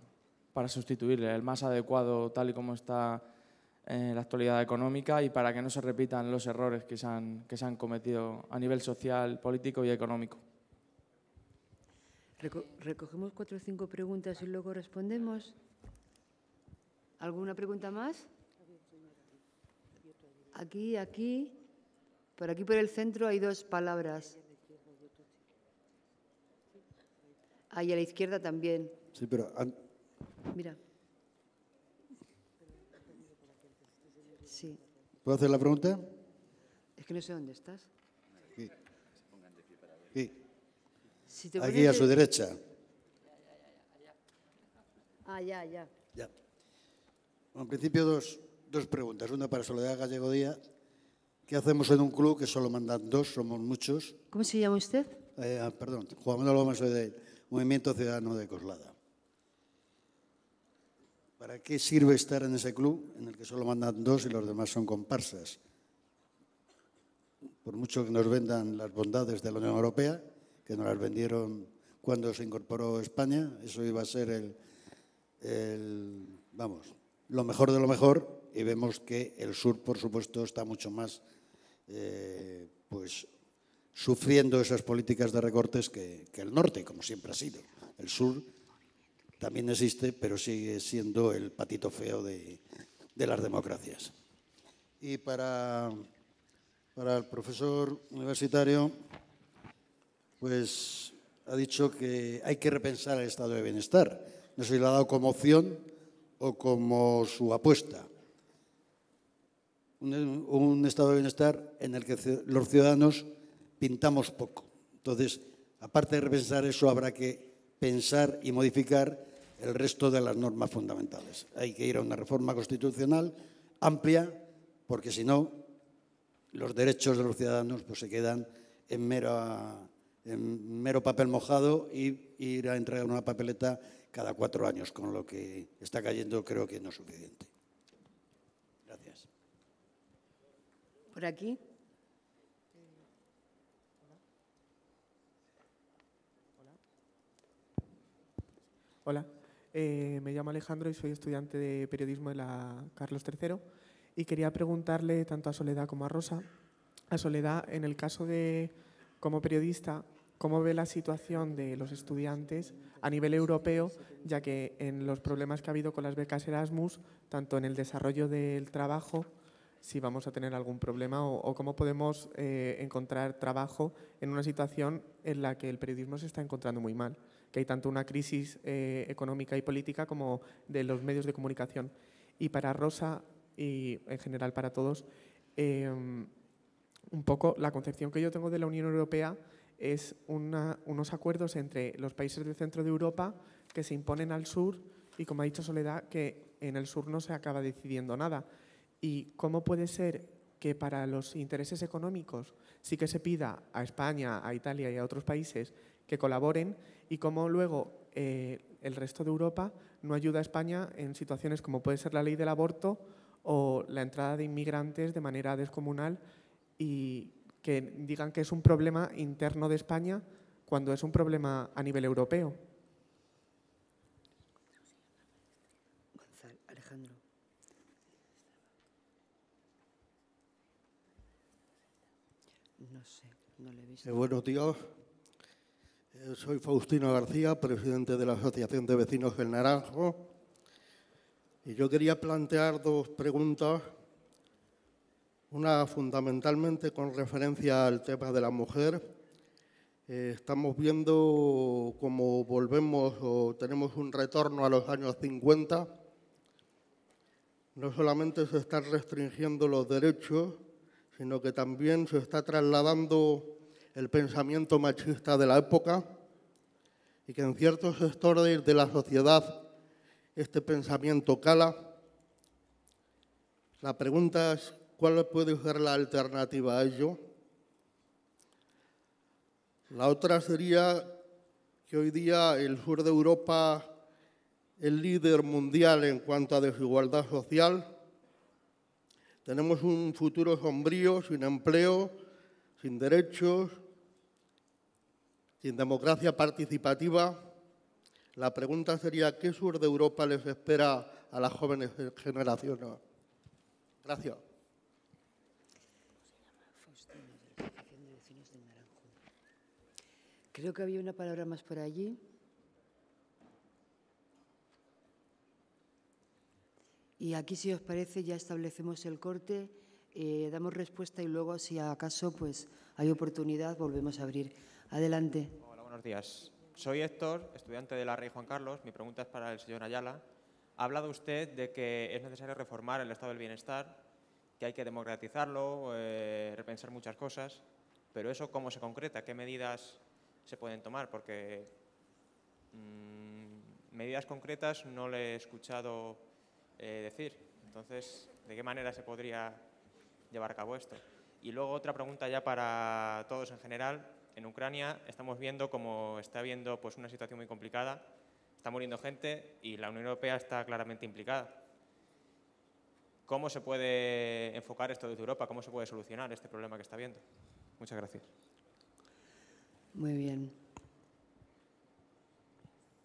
A: para sustituirle, el más adecuado tal y como está en eh, la actualidad económica y para que no se repitan los errores que se han, que se han cometido a nivel social, político y económico.
B: recogemos cuatro o cinco preguntas y luego respondemos. ¿Alguna pregunta más? Aquí, aquí, por aquí por el centro hay dos palabras. Ah, a la izquierda también. Sí, pero... Mira.
F: ¿Puedo hacer la pregunta?
B: Es que no sé dónde estás.
F: Aquí. a su derecha.
B: Ah, ya, ya.
F: Ya. en principio, dos, dos preguntas. Una para Soledad Gallego Díaz. ¿Qué hacemos en un club que solo mandan dos? Somos muchos.
B: ¿Cómo se llama usted?
F: Eh, ah, perdón, Juan Manuel López de Movimiento Ciudadano de Coslada. ¿Para qué sirve estar en ese club en el que solo mandan dos y los demás son comparsas? Por mucho que nos vendan las bondades de la Unión Europea, que nos las vendieron cuando se incorporó España, eso iba a ser el, vamos, lo mejor de lo mejor, y vemos que el sur, por supuesto, está mucho más eh, pues, sufriendo esas políticas de recortes que, que, el norte, como siempre ha sido. El sur también existe, pero sigue siendo el patito feo de, las democracias. Y para, el profesor universitario, pues ha dicho que hay que repensar el estado de bienestar. No sé si lo ha dado como opción o como su apuesta. un estado de bienestar en el que los ciudadanos pintamos poco. Entonces, aparte de repensar eso, habrá que pensar y modificar el resto de las normas fundamentales. Hay que ir a una reforma constitucional amplia, porque si no, los derechos de los ciudadanos pues, se quedan en, mera, en mero papel mojado y ir a entregar una papeleta cada cuatro años, con lo que está cayendo creo que no es suficiente. Gracias.
B: Por aquí.
A: Hola. Eh, me llamo Alejandro y soy estudiante de periodismo de la Carlos III y quería preguntarle tanto a Soledad como a Rosa. A Soledad, en el caso de, como periodista, ¿cómo ve la situación de los estudiantes a nivel europeo, ya que en los problemas que ha habido con las becas Erasmus, tanto en el desarrollo del trabajo, si vamos a tener algún problema o, cómo podemos eh, encontrar trabajo en una situación en la que el periodismo se está encontrando muy mal? que hay tanto una crisis eh, económica y política como de los medios de comunicación. Y para Rosa y en general para todos, em, un poco la concepción que yo tengo de la Unión Europea es unos acuerdos entre los países del centro de Europa que se imponen al sur y, como ha dicho Soledad, que en el sur no se acaba decidiendo nada. ¿Y cómo puede ser que para los intereses económicos sí que se pida a España, a Italia y a otros países que colaboren y cómo luego eh, el resto de Europa no ayuda a España en situaciones como puede ser la ley del aborto o la entrada de inmigrantes de manera descomunal y que digan que es un problema interno de España cuando es un problema a nivel europeo.
B: Alejandro. No sé, no le he visto. Eh, buenos
G: soy Faustino García, presidente de la Asociación de Vecinos del Naranjo. Y yo quería plantear dos preguntas, una fundamentalmente con referencia al tema de la mujer. Eh, estamos viendo cómo volvemos o tenemos un retorno a los años 50. No solamente se están restringiendo los derechos, sino que también se está trasladando el pensamiento machista de la época y que en ciertos sectores de la sociedad este pensamiento cala, la pregunta es cuál puede ser la alternativa a ello. La otra sería que hoy día el sur de Europa es líder mundial en cuanto a desigualdad social. Tenemos un futuro sombrío, sin empleo, sin derechos, sin democracia participativa, la pregunta sería, ¿qué sur de Europa les espera a las jóvenes generaciones? Gracias.
B: Creo que había una palabra más por allí. Y aquí, si os parece, ya establecemos el corte, eh, damos respuesta y luego, si acaso pues, hay oportunidad, volvemos a abrir. Adelante.
A: Hola, buenos días. Soy Héctor, estudiante de la Rey Juan Carlos. Mi pregunta es para el señor Ayala. Ha hablado usted de que es necesario reformar el estado del bienestar, que hay que democratizarlo, eh, repensar muchas cosas, pero eso cómo se concreta, qué medidas se pueden tomar, porque mm, medidas concretas no le he escuchado eh, decir. Entonces, ¿de qué manera se podría llevar a cabo esto? Y luego otra pregunta ya para todos en general en Ucrania estamos viendo como está habiendo pues, una situación muy complicada, está muriendo gente y la Unión Europea está claramente implicada. ¿Cómo se puede enfocar esto desde Europa? ¿Cómo se puede solucionar este problema que está habiendo? Muchas gracias. Muy bien.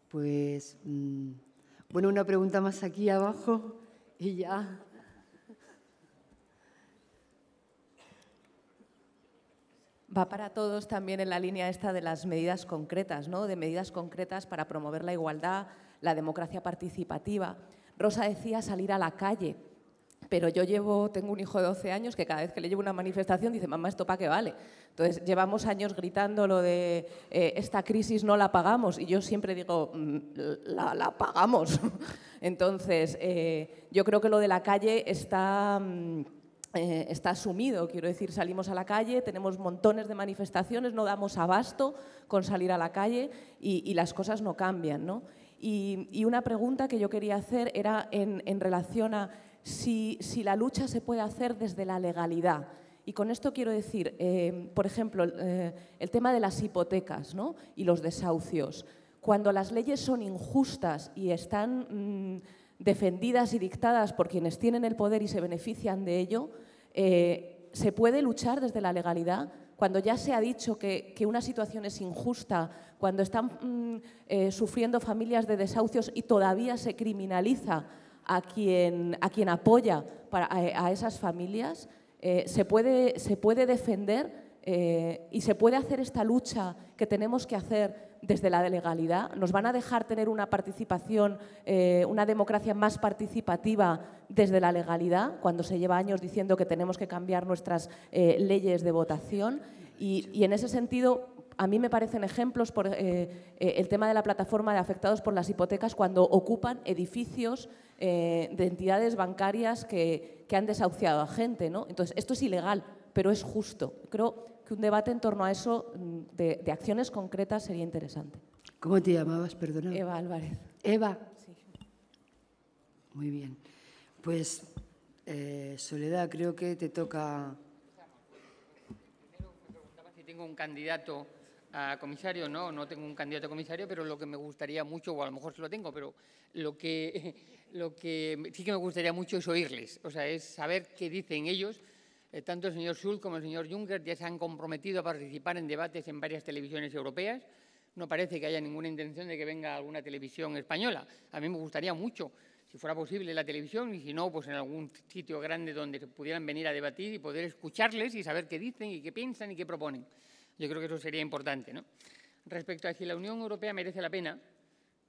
B: Pues, mm, bueno, una pregunta más aquí abajo y ya.
H: va para todos también en la línea esta de las medidas concretas, ¿no? de medidas concretas para promover la igualdad, la democracia participativa. Rosa decía salir a la calle, pero yo llevo, tengo un hijo de 12 años que cada vez que le llevo una manifestación dice, mamá, ¿esto para qué vale? Entonces, llevamos años gritando lo de eh, esta crisis no la pagamos y yo siempre digo, mm, la, pagamos. Entonces, eh, yo creo que lo de la calle está... Mm, eh, está sumido. Quiero decir, salimos a la calle, tenemos montones de manifestaciones, no damos abasto con salir a la calle y, las cosas no cambian. Y, una pregunta que yo quería hacer era en, relación a si, la lucha se puede hacer desde la legalidad. Y con esto quiero decir, eh, por ejemplo, eh, el tema de las hipotecas ¿no? y los desahucios. Cuando las leyes son injustas y están... Mm, defendidas y dictadas por quienes tienen el poder y se benefician de ello, eh, se puede luchar desde la legalidad cuando ya se ha dicho que, una situación es injusta, cuando están mm, eh, sufriendo familias de desahucios y todavía se criminaliza a quien, apoya a, esas familias, eh, se, puede, defender y se puede hacer esta lucha que tenemos que hacer desde la legalidad? ¿Nos van a dejar tener una participación, eh, una democracia más participativa desde la legalidad, cuando se lleva años diciendo que tenemos que cambiar nuestras eh, leyes de votación? Y, y, en ese sentido, a mí me parecen ejemplos por eh, el tema de la plataforma de afectados por las hipotecas cuando ocupan edificios de entidades bancarias que, que, han desahuciado a gente. ¿no? Entonces, esto es ilegal, pero es justo. Creo que un debate en torno a eso mm, de, acciones concretas sería interesante.
B: ¿Cómo te llamabas, perdona? Eva Álvarez.
H: Eva. Sí.
B: Muy bien. Pues, eh, Soledad, creo que te toca...
E: Primero me preguntaba si tengo un candidato a comisario, no, no tengo un candidato a comisario, pero lo que me gustaría mucho, o a lo mejor se lo tengo, pero lo que, lo que sí que me gustaría mucho es oírles, o sea, es saber qué dicen ellos eh, tanto el señor Schulz como el señor Juncker ya se han comprometido a participar en debates en varias televisiones europeas. No parece que haya ninguna intención de que venga alguna televisión española. A mí me gustaría mucho, si fuera posible, la televisión y si no, pues en algún sitio grande donde se pudieran venir a debatir y poder escucharles y saber qué dicen y qué piensan y qué proponen. Yo creo que eso sería importante. ¿no? Respecto a si la Unión Europea merece la pena,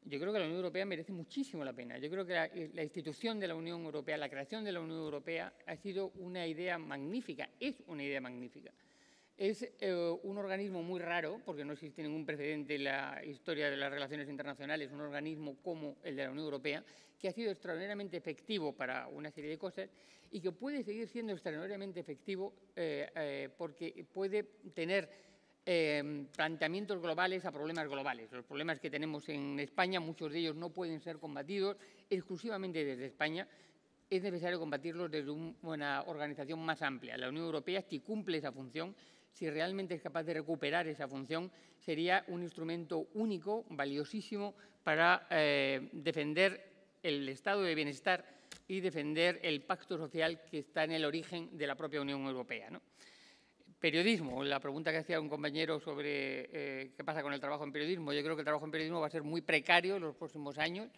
E: yo creo que la Unión Europea merece muchísimo la pena. Yo creo que la, institución de la Unión Europea, la creación de la Unión Europea ha sido una idea magnífica, es una idea magnífica. Es eh, un organismo muy raro, porque no existe ningún precedente en la historia de las relaciones internacionales, un organismo como el de la Unión Europea, que ha sido extraordinariamente efectivo para una serie de cosas y que puede seguir siendo extraordinariamente efectivo eh, eh, porque puede tener Em, planteamientos globales a problemas globales. Los problemas que tenemos en España, muchos de ellos no pueden ser combatidos exclusivamente desde España. Es necesario combatirlos desde una organización más amplia. La Unión Europea, si cumple esa función, si realmente es capaz de recuperar esa función, sería un instrumento único, valiosísimo, para eh, defender el estado de bienestar y defender el pacto social que está en el origen de la propia Unión Europea periodismo, la pregunta que hacía un compañero sobre eh, qué pasa con el trabajo en periodismo. Yo creo que el trabajo en periodismo va a ser muy precario en los próximos años,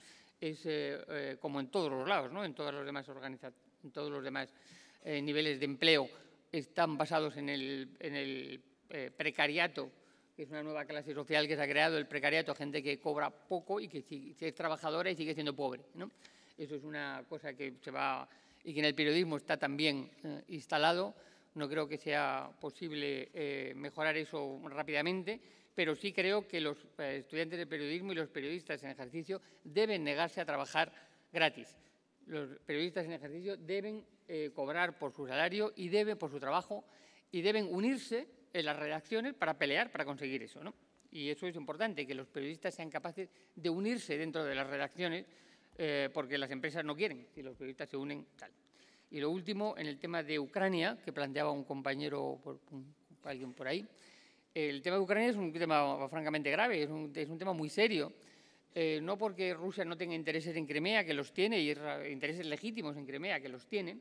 E: es eh, eh, como en todos los lados, ¿no? en, los demás en todos los demás niveles de empleo están basados en el, precariato, que es una nueva clase social que se ha creado, el precariato, gente que cobra poco y que es trabajadora y sigue siendo pobre. Eso es una cosa que se va y que en el periodismo está también instalado. No creo que sea posible eh, mejorar eso rápidamente, pero sí creo que los eh, estudiantes de periodismo y los periodistas en ejercicio deben negarse a trabajar gratis. Los periodistas en ejercicio deben eh, cobrar por su salario y deben por su trabajo y deben unirse en las redacciones para pelear para conseguir eso, ¿no? Y eso es importante, que los periodistas sean capaces de unirse dentro de las redacciones porque las empresas no quieren. Si los periodistas se unen, tal. Y lo último, en el tema de Ucrania, que planteaba un compañero, alguien por ahí, el tema de Ucrania es un tema francamente grave, es un, tema muy serio. Eh, no porque Rusia no tenga intereses en Crimea, que los tiene, y intereses legítimos en Crimea, que los tiene,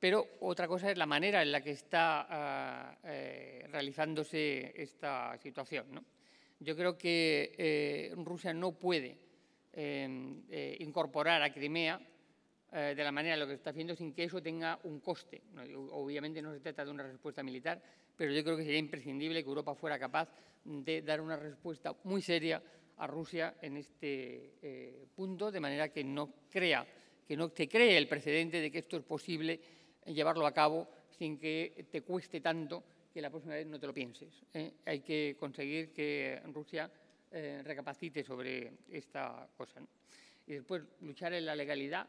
E: pero otra cosa es la manera en la que está ah, eh, realizándose esta situación. Yo creo que eh, Rusia no puede incorporar a Crimea eh, de la manera lo que se está haciendo sin que eso tenga un coste. Obviamente no se trata de una respuesta militar, pero yo creo que sería imprescindible que Europa fuera capaz de dar una respuesta muy seria a Rusia en este eh, punto, de manera que no crea, que no te cree el precedente de que esto es posible llevarlo a cabo sin que te cueste tanto que la próxima vez no te lo pienses. ¿eh? Hay que conseguir que Rusia recapacite sobre esta cosa. Y después luchar en la legalidad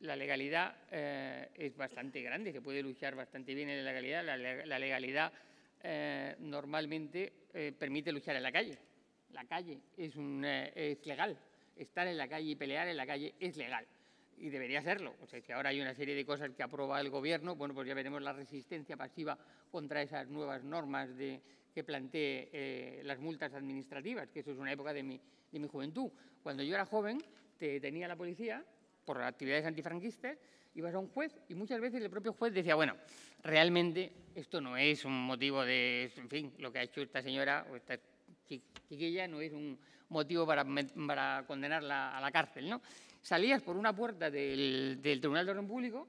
E: la legalidad eh, es bastante grande, se puede luchar bastante bien en la legalidad. La, legalidad eh, normalmente eh, permite luchar en la calle. La calle es, un, es legal. Estar en la calle y pelear en la calle es legal. Y debería serlo. O sea, si ahora hay una serie de cosas que aprueba el Gobierno, bueno, pues ya veremos la resistencia pasiva contra esas nuevas normas de, que plantee las multas administrativas, que eso es una época de mi, juventud. Cuando yo era joven, te tenía la policía por actividades antifranquistas, ibas a un juez y muchas veces el propio juez decía, bueno, realmente esto no es un motivo de, en fin, lo que ha hecho esta señora o esta chiquilla no es un motivo para, para condenarla a la cárcel, ¿no? Salías por una puerta del, del Tribunal de Orden Público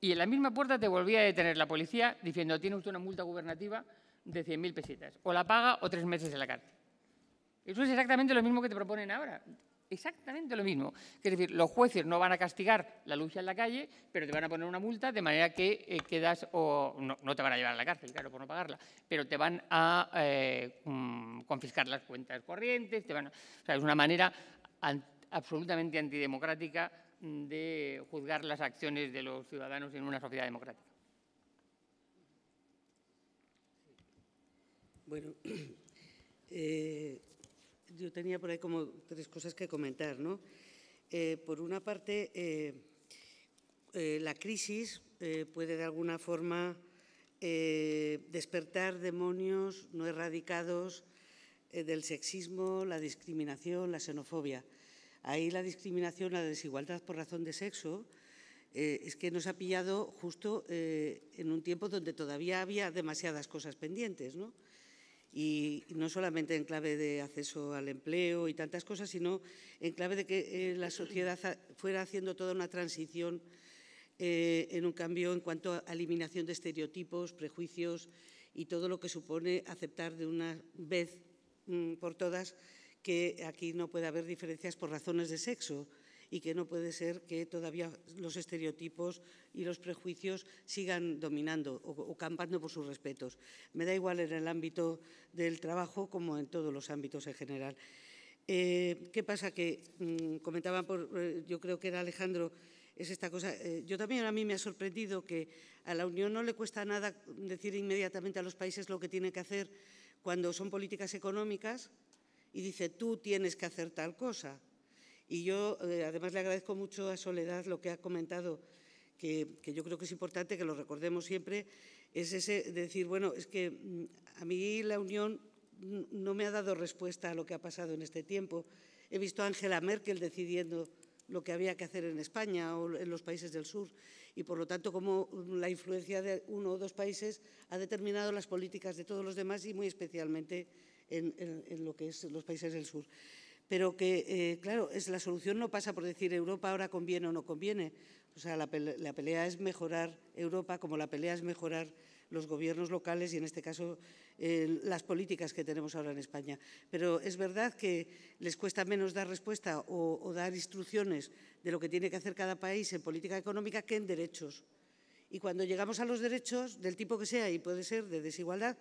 E: y en la misma puerta te volvía a detener la policía diciendo, tiene usted una multa gubernativa de 100.000 pesetas, o la paga o tres meses en la cárcel. Eso es exactamente lo mismo que te proponen ahora. Exactamente lo mismo. Es decir, los jueces no van a castigar la lucha en la calle, pero te van a poner una multa de manera que eh, quedas o no, te van a llevar a la cárcel, claro, por no pagarla, pero te van a eh, mm, confiscar las cuentas corrientes, te van a, es una manera absolutamente antidemocrática de juzgar las acciones de los ciudadanos en una sociedad democrática.
D: Bueno, eh, yo tenía por ahí como tres cosas que comentar, ¿no? Eh, por una parte, eh, eh, la crisis puede de alguna forma despertar demonios no erradicados del sexismo, la discriminación, la xenofobia. Ahí la discriminación, la desigualdad por razón de sexo, es que nos ha pillado justo en un tiempo donde todavía había demasiadas cosas pendientes, ¿no? y no solamente en clave de acceso al empleo y tantas cosas, sino en clave de que eh, la sociedad fuera haciendo toda una transición eh, en un cambio en cuanto a eliminación de estereotipos, prejuicios y todo lo que supone aceptar de una vez mm, por todas que aquí no puede haber diferencias por razones de sexo y que no puede ser que todavía los estereotipos y los prejuicios sigan dominando o, campando por sus respetos. Me da igual en el ámbito del trabajo como en todos los ámbitos en general. Eh, ¿Qué pasa? Que mm, comentaban, por, eh, yo creo que era Alejandro, es esta cosa. Eh, yo también a mí me ha sorprendido que a la Unión no le cuesta nada decir inmediatamente a los países lo que tiene que hacer cuando son políticas económicas y dice tú tienes que hacer tal cosa. Y yo, eh, además, le agradezco mucho a Soledad lo que ha comentado, que, yo creo que es importante que lo recordemos siempre, es decir, bueno, es que mm, a mí la Unión no me ha dado respuesta a lo que ha pasado en este tiempo. He visto a Angela Merkel decidiendo lo que había que hacer en España o en los países del sur y, por lo tanto, cómo la influencia de uno o dos países ha determinado las políticas de todos los demás y muy especialmente en lo que es los países del sur pero que, eh, claro, es, la solución no pasa por decir Europa ahora conviene o no conviene. O sea, la pelea, es mejorar Europa como la pelea es mejorar los gobiernos locales y en este caso las políticas que tenemos ahora en España. Pero es verdad que les cuesta menos dar respuesta o, dar instrucciones de lo que tiene que hacer cada país en política económica que en derechos. Y cuando llegamos a los derechos, del tipo que sea, y puede ser de desigualdad,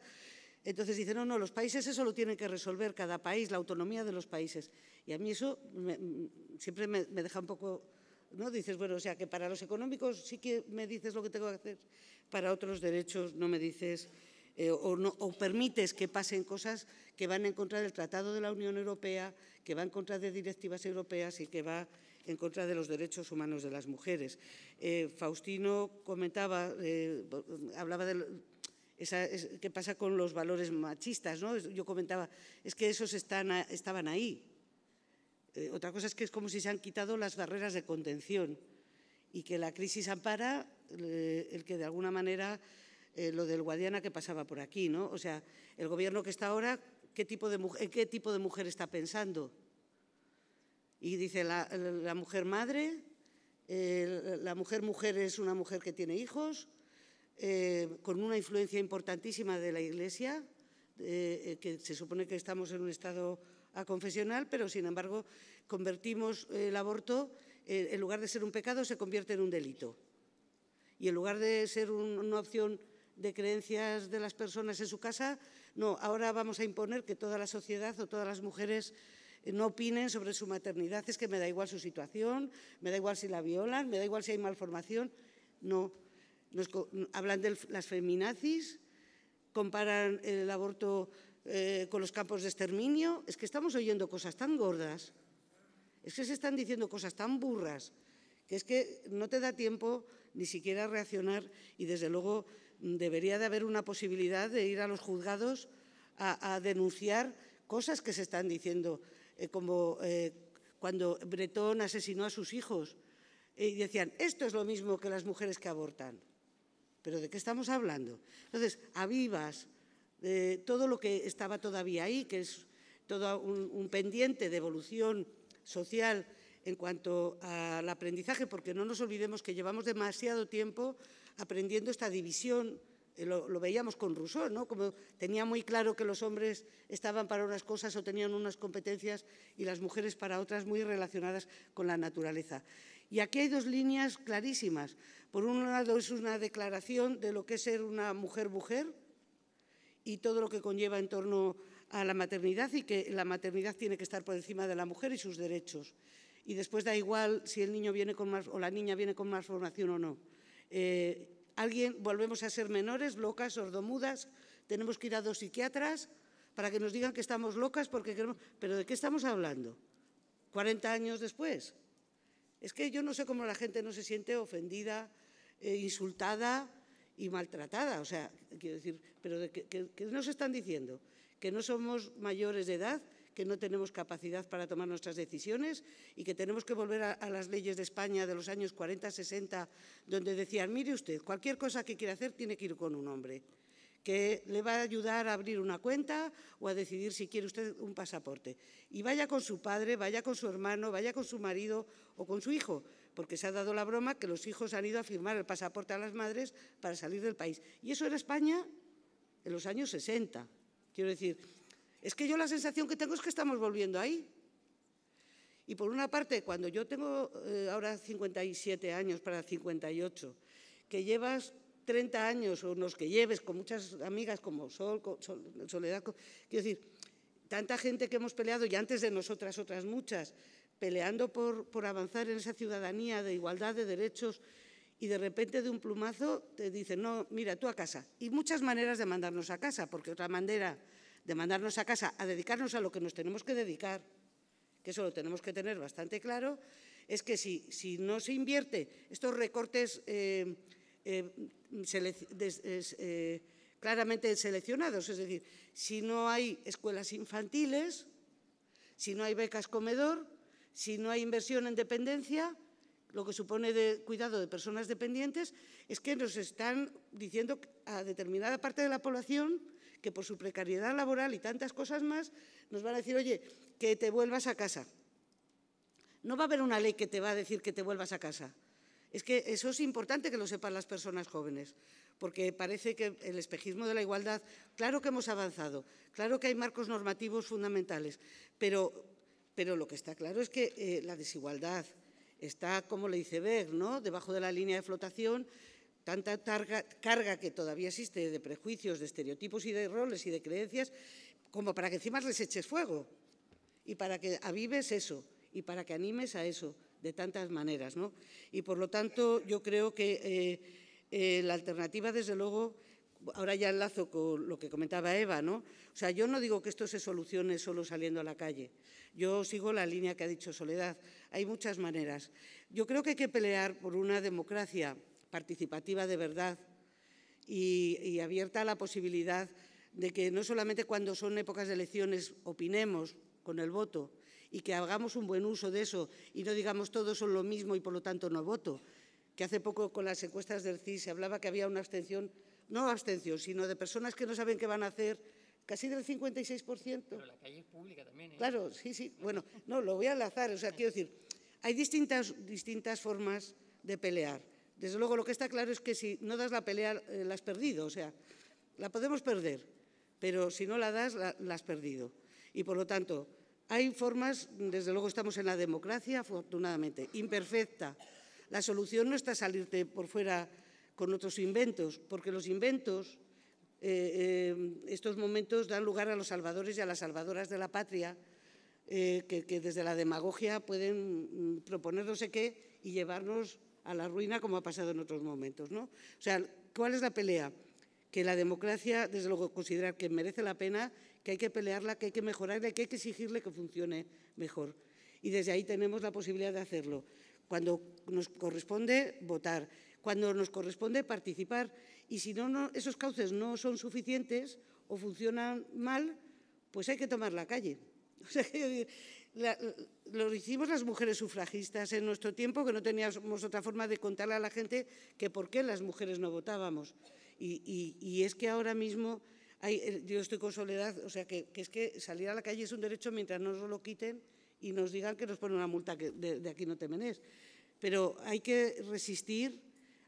D: entonces dicen, no, no, los países eso lo tienen que resolver cada país, la autonomía de los países. Y a mí eso mm, siempre me, deja un poco, ¿no? Dices, bueno, o sea, que para los económicos sí que me dices lo que tengo que hacer, para otros derechos no me dices, eh, o, permites que pasen cosas que van en contra del Tratado de la Unión Europea, que van en contra de directivas europeas y que va en contra de los derechos humanos de las mujeres. Eh, Faustino comentaba, eh, hablaba del qué pasa con los valores machistas, ¿no? Yo comentaba, es que esos están, estaban ahí. Eh, otra cosa es que es como si se han quitado las barreras de contención y que la crisis ampara eh, el que de alguna manera eh, lo del Guadiana que pasaba por aquí, ¿no? O sea, el gobierno que está ahora, ¿qué tipo de mujer, qué tipo de mujer está pensando? Y dice la, la mujer madre, la mujer mujer es una mujer que tiene hijos, eh, con una influencia importantísima de la Iglesia, eh, eh, que se supone que estamos en un estado aconfesional, confesional, pero sin embargo convertimos el aborto, en lugar de ser un pecado, se convierte en un delito. Y en lugar de ser una opción de creencias de las personas en su casa, no, ahora vamos a imponer que toda la sociedad o todas las mujeres no opinen sobre su maternidad, es que me da igual su situación, me da igual si la violan, me da igual si hay malformación, no nos, hablan de las feminazis, comparan el aborto eh, con los campos de exterminio. Es que estamos oyendo cosas tan gordas, es que se están diciendo cosas tan burras, que es que no te da tiempo ni siquiera reaccionar y desde luego debería de haber una posibilidad de ir a los juzgados a, denunciar cosas que se están diciendo, eh, como eh, cuando Bretón asesinó a sus hijos y decían, esto es lo mismo que las mujeres que abortan. Pero ¿de qué estamos hablando? Entonces, avivas de eh, todo lo que estaba todavía ahí, que es todo un, pendiente de evolución social en cuanto al aprendizaje, porque no nos olvidemos que llevamos demasiado tiempo aprendiendo esta división, eh, lo, veíamos con Rousseau, ¿no? como tenía muy claro que los hombres estaban para unas cosas o tenían unas competencias y las mujeres para otras muy relacionadas con la naturaleza. Y aquí hay dos líneas clarísimas. Por un lado es una declaración de lo que es ser una mujer-mujer y todo lo que conlleva en torno a la maternidad y que la maternidad tiene que estar por encima de la mujer y sus derechos. Y después da igual si el niño viene con más, o la niña viene con más formación o no. Eh, alguien, volvemos a ser menores, locas, sordomudas, tenemos que ir a dos psiquiatras para que nos digan que estamos locas porque queremos... ¿Pero de qué estamos hablando? ¿40 años después? Es que yo no sé cómo la gente no se siente ofendida, eh, insultada y maltratada. O sea, quiero decir, pero de nos están diciendo? ¿Que no somos mayores de edad? que no tenemos capacidad para tomar nuestras decisiones y que tenemos que volver a, a las leyes de España de los años 40-60, donde decían, mire usted, cualquier cosa que quiera hacer tiene que ir con un hombre que le va a ayudar a abrir una cuenta o a decidir si quiere usted un pasaporte. Y vaya con su padre, vaya con su hermano, vaya con su marido o con su hijo, porque se ha dado la broma que los hijos han ido a firmar el pasaporte a las madres para salir del país. Y eso era España en los años 60. Quiero decir, es que yo la sensación que tengo es que estamos volviendo ahí. Y por una parte, cuando yo tengo eh, ahora 57 años para 58, que llevas 30 años o los que lleves con muchas amigas como Sol, Soledad, quiero decir, tanta gente que hemos peleado y antes de nosotras otras muchas, peleando por, por avanzar en esa ciudadanía de igualdad de derechos y de repente de un plumazo te dicen, no, mira, tú a casa. Y muchas maneras de mandarnos a casa, porque otra manera de mandarnos a casa, a dedicarnos a lo que nos tenemos que dedicar, que eso lo tenemos que tener bastante claro, es que si, si no se invierte estos recortes... Eh, eh, eh, claramente seleccionados. Es decir, si no hay escuelas infantiles, si no hay becas comedor, si no hay inversión en dependencia, lo que supone de cuidado de personas dependientes, es que nos están diciendo a determinada parte de la población que por su precariedad laboral y tantas cosas más, nos van a decir, oye, que te vuelvas a casa. No va a haber una ley que te va a decir que te vuelvas a casa. Es que eso es importante que lo sepan las personas jóvenes, porque parece que el espejismo de la igualdad, claro que hemos avanzado, claro que hay marcos normativos fundamentales, pero, pero lo que está claro es que eh, la desigualdad está, como le dice Berg, ¿no? debajo de la línea de flotación, tanta carga que todavía existe de prejuicios, de estereotipos y de roles y de creencias, como para que encima les eches fuego y para que avives eso y para que animes a eso de tantas maneras. ¿no? Y por lo tanto, yo creo que eh, eh, la alternativa, desde luego, ahora ya enlazo con lo que comentaba Eva, ¿no? O sea, yo no digo que esto se solucione solo saliendo a la calle. Yo sigo la línea que ha dicho Soledad. Hay muchas maneras. Yo creo que hay que pelear por una democracia participativa de verdad y abierta a la posibilidad de que no solamente cuando son épocas de elecciones opinemos con el voto, y que hagamos un buen uso de eso y no digamos todos son lo mismo y por lo tanto no voto. Que hace poco con las encuestas del CIS se hablaba que había una abstención, no abstención, sino de personas que no saben qué van a hacer, casi del 56%. Pero la calle es pública también. ¿eh? Claro, sí, sí. Bueno, no, lo voy a enlazar. O sea, quiero decir, hay distintas, distintas formas de pelear. Desde luego, lo que está claro es que si no das la pelea, eh, la has perdido. O sea, la podemos perder, pero si no la das, la has perdido. Y por lo tanto, hay formas, desde luego estamos en la democracia, afortunadamente, imperfecta. La solución no está salirte por fuera con otros inventos, porque los inventos, eh, eh, estos momentos dan lugar a los salvadores y a las salvadoras de la patria, eh, que, desde la demagogia pueden mm, proponer no sé qué y llevarnos a la ruina como ha pasado en otros momentos. ¿no? O sea, ¿cuál es la pelea? que la democracia, desde luego, considerar que merece la pena, que hay que pelearla, que hay que mejorarla, que hay que exigirle que funcione mejor. Y desde ahí tenemos la posibilidad de hacerlo. Cuando nos corresponde votar, cuando nos corresponde participar. Y si no, esos cauces no son suficientes o funcionan mal, pues hay que tomar la calle. lo hicimos las mujeres sufragistas en nuestro tiempo, que no teníamos otra forma de contarle a la gente que por qué las mujeres no votábamos. Y, es que ahora mismo eh, yo estoy con soledad, o sea, que, es que salir a la calle es un derecho mientras no nos lo quiten y nos digan que nos ponen una multa que de, aquí no te Pero hay que resistir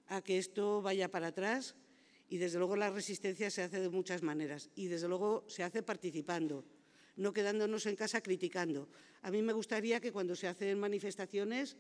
D: a que esto vaya para atrás y desde luego la resistencia se hace de muchas maneras y desde luego se hace participando, no quedándonos en casa criticando. A mí me gustaría que cuando se hacen manifestaciones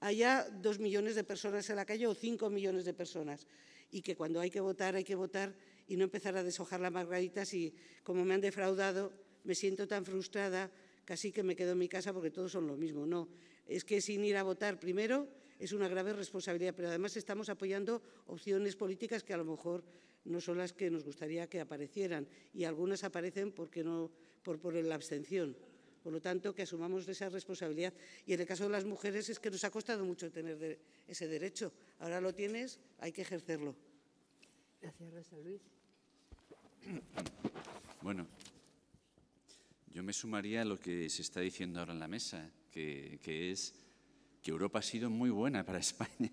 D: haya dos millones de personas en la calle o cinco millones de personas, y que cuando hay que votar hay que votar y no empezar a deshojar las margaritas y como me han defraudado me siento tan frustrada casi que me quedo en mi casa porque todos son lo mismo. No, es que sin ir a votar primero es una grave responsabilidad, pero además estamos apoyando opciones políticas que a lo mejor no son las que nos gustaría que aparecieran y algunas aparecen porque no, por, por la abstención. Por lo tanto, que asumamos esa responsabilidad. Y en el caso de las mujeres es que nos ha costado mucho tener ese derecho. Ahora lo tienes, hay que ejercerlo. Gracias, Rosa Luis.
C: Bueno, yo me sumaría a lo que se está diciendo ahora en la mesa, que, que es que Europa ha sido muy buena para España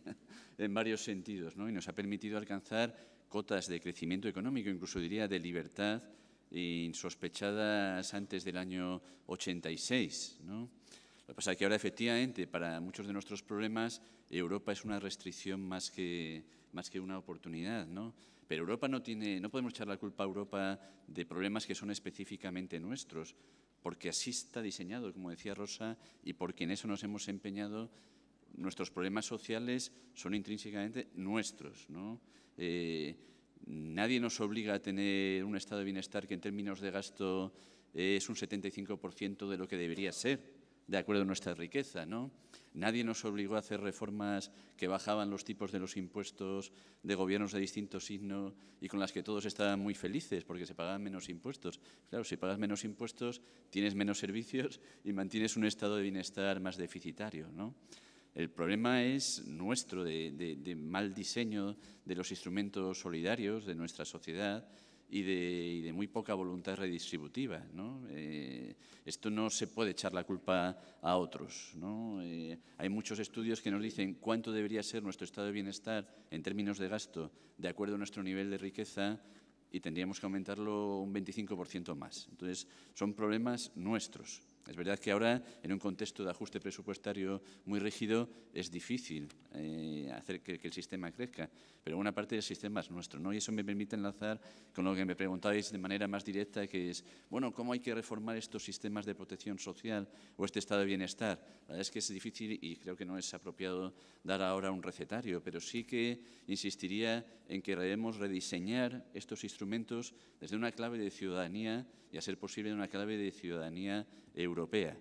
C: en varios sentidos, ¿no? Y nos ha permitido alcanzar cotas de crecimiento económico, incluso diría de libertad insospechadas antes del año 86. ¿no? Lo que pasa es que ahora, efectivamente, para muchos de nuestros problemas, Europa es una restricción más que, más que una oportunidad. Pero Europa no tiene, no podemos echar la culpa a Europa de problemas que son específicamente nuestros, porque así está diseñado, como decía Rosa, y porque en eso nos hemos empeñado. Nuestros problemas sociales son intrínsecamente nuestros. ¿no? Eh, Nadie nos obliga a tener un estado de bienestar que en términos de gasto eh, es un 75% de lo que debería ser, de acuerdo a nuestra riqueza. ¿no? Nadie nos obligó a hacer reformas que bajaban los tipos de los impuestos de gobiernos de distinto signo y con las que todos estaban muy felices porque se pagaban menos impuestos. Claro, si pagas menos impuestos, tienes menos servicios y mantienes un estado de bienestar más deficitario. El problema es nuestro, de, mal diseño de los instrumentos solidarios de nuestra sociedad y de, muy poca voluntad redistributiva. Eh, esto no se puede echar la culpa a otros. Eh, hay muchos estudios que nos dicen cuánto debería ser nuestro estado de bienestar en términos de gasto de acuerdo a nuestro nivel de riqueza y tendríamos que aumentarlo un 25% más. Entonces, son problemas nuestros. Es verdad que ahora, en un contexto de ajuste presupuestario muy rígido, es difícil eh, hacer que, el sistema crezca, pero una parte del sistema es nuestro, ¿no? Y eso me permite enlazar con lo que me preguntáis de manera más directa, que es, bueno, ¿cómo hay que reformar estos sistemas de protección social o este estado de bienestar? La verdad es que es difícil y creo que no es apropiado dar ahora un recetario, pero sí que insistiría en que debemos rediseñar estos instrumentos desde una clave de ciudadanía y a ser posible una clave de ciudadanía europea.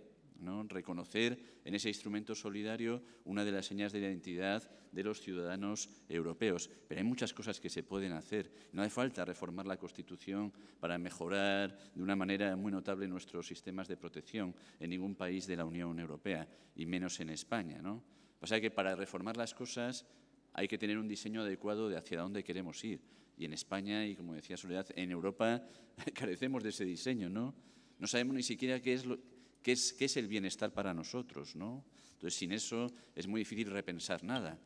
C: reconocer en ese instrumento solidario una de las señas de identidad de los ciudadanos europeos. Pero hay muchas cosas que se pueden hacer. No hace falta reformar la Constitución para mejorar de una manera muy notable nuestros sistemas de protección en ningún país de la Unión Europea, y menos en España. O sea que para reformar las cosas hay que tener un diseño adecuado de hacia dónde queremos ir y en España y, como decía Soledad, en Europa carecemos de ese diseño, ¿no? No sabemos ni siquiera qué es, es, es el bienestar para nosotros, ¿no? Entonces, sin eso es muy difícil repensar nada.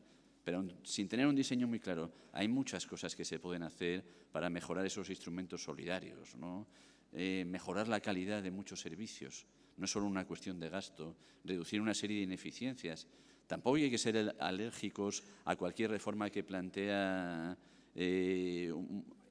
C: Pero sin tener un diseño muy claro, hay muchas cosas que se pueden hacer para mejorar esos instrumentos solidarios, ¿no? Eh, mejorar la calidad de muchos servicios. No es solo una cuestión de gasto, reducir una serie de ineficiencias. Tampoco hay que ser alérgicos a cualquier reforma que plantea eh,